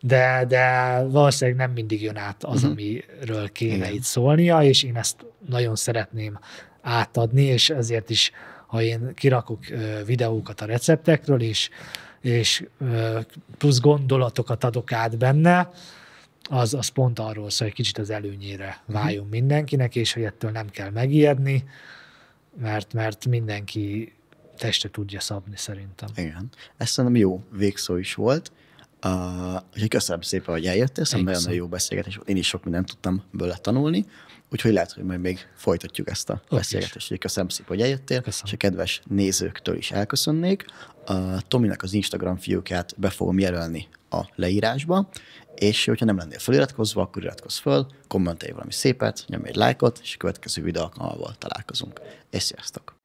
de, de valószínűleg nem mindig jön át az, uh-huh. amiről kéne igen. itt szólnia, és én ezt nagyon szeretném átadni, és ezért is, ha én kirakok videókat a receptekről, és és plusz gondolatokat adok át benne, az, az pont arról szól, hogy kicsit az előnyére mhm. váljon mm. mindenkinek, és hogy ettől nem kell megijedni, mert, mert mindenki teste tudja szabni szerintem. Igen. Ez szerintem jó végszó is volt. Uh, köszönöm szépen, hogy eljöttél, szerintem szóval nagyon jó beszélgetés, én is sok mindent tudtam bőle tanulni, úgyhogy lehet, hogy majd még folytatjuk ezt a okay. beszélgetést. Köszönöm szépen, hogy eljöttél, köszönöm. és a kedves nézőktől is elköszönnék a Tominek az Instagram fiókját be fogom jelölni a leírásba, és hogyha nem lennél feliratkozva, akkor iratkozz föl, kommentelj valami szépet, nyomj egy lájkot, és a következő videó alkalmával találkozunk. És sziasztok!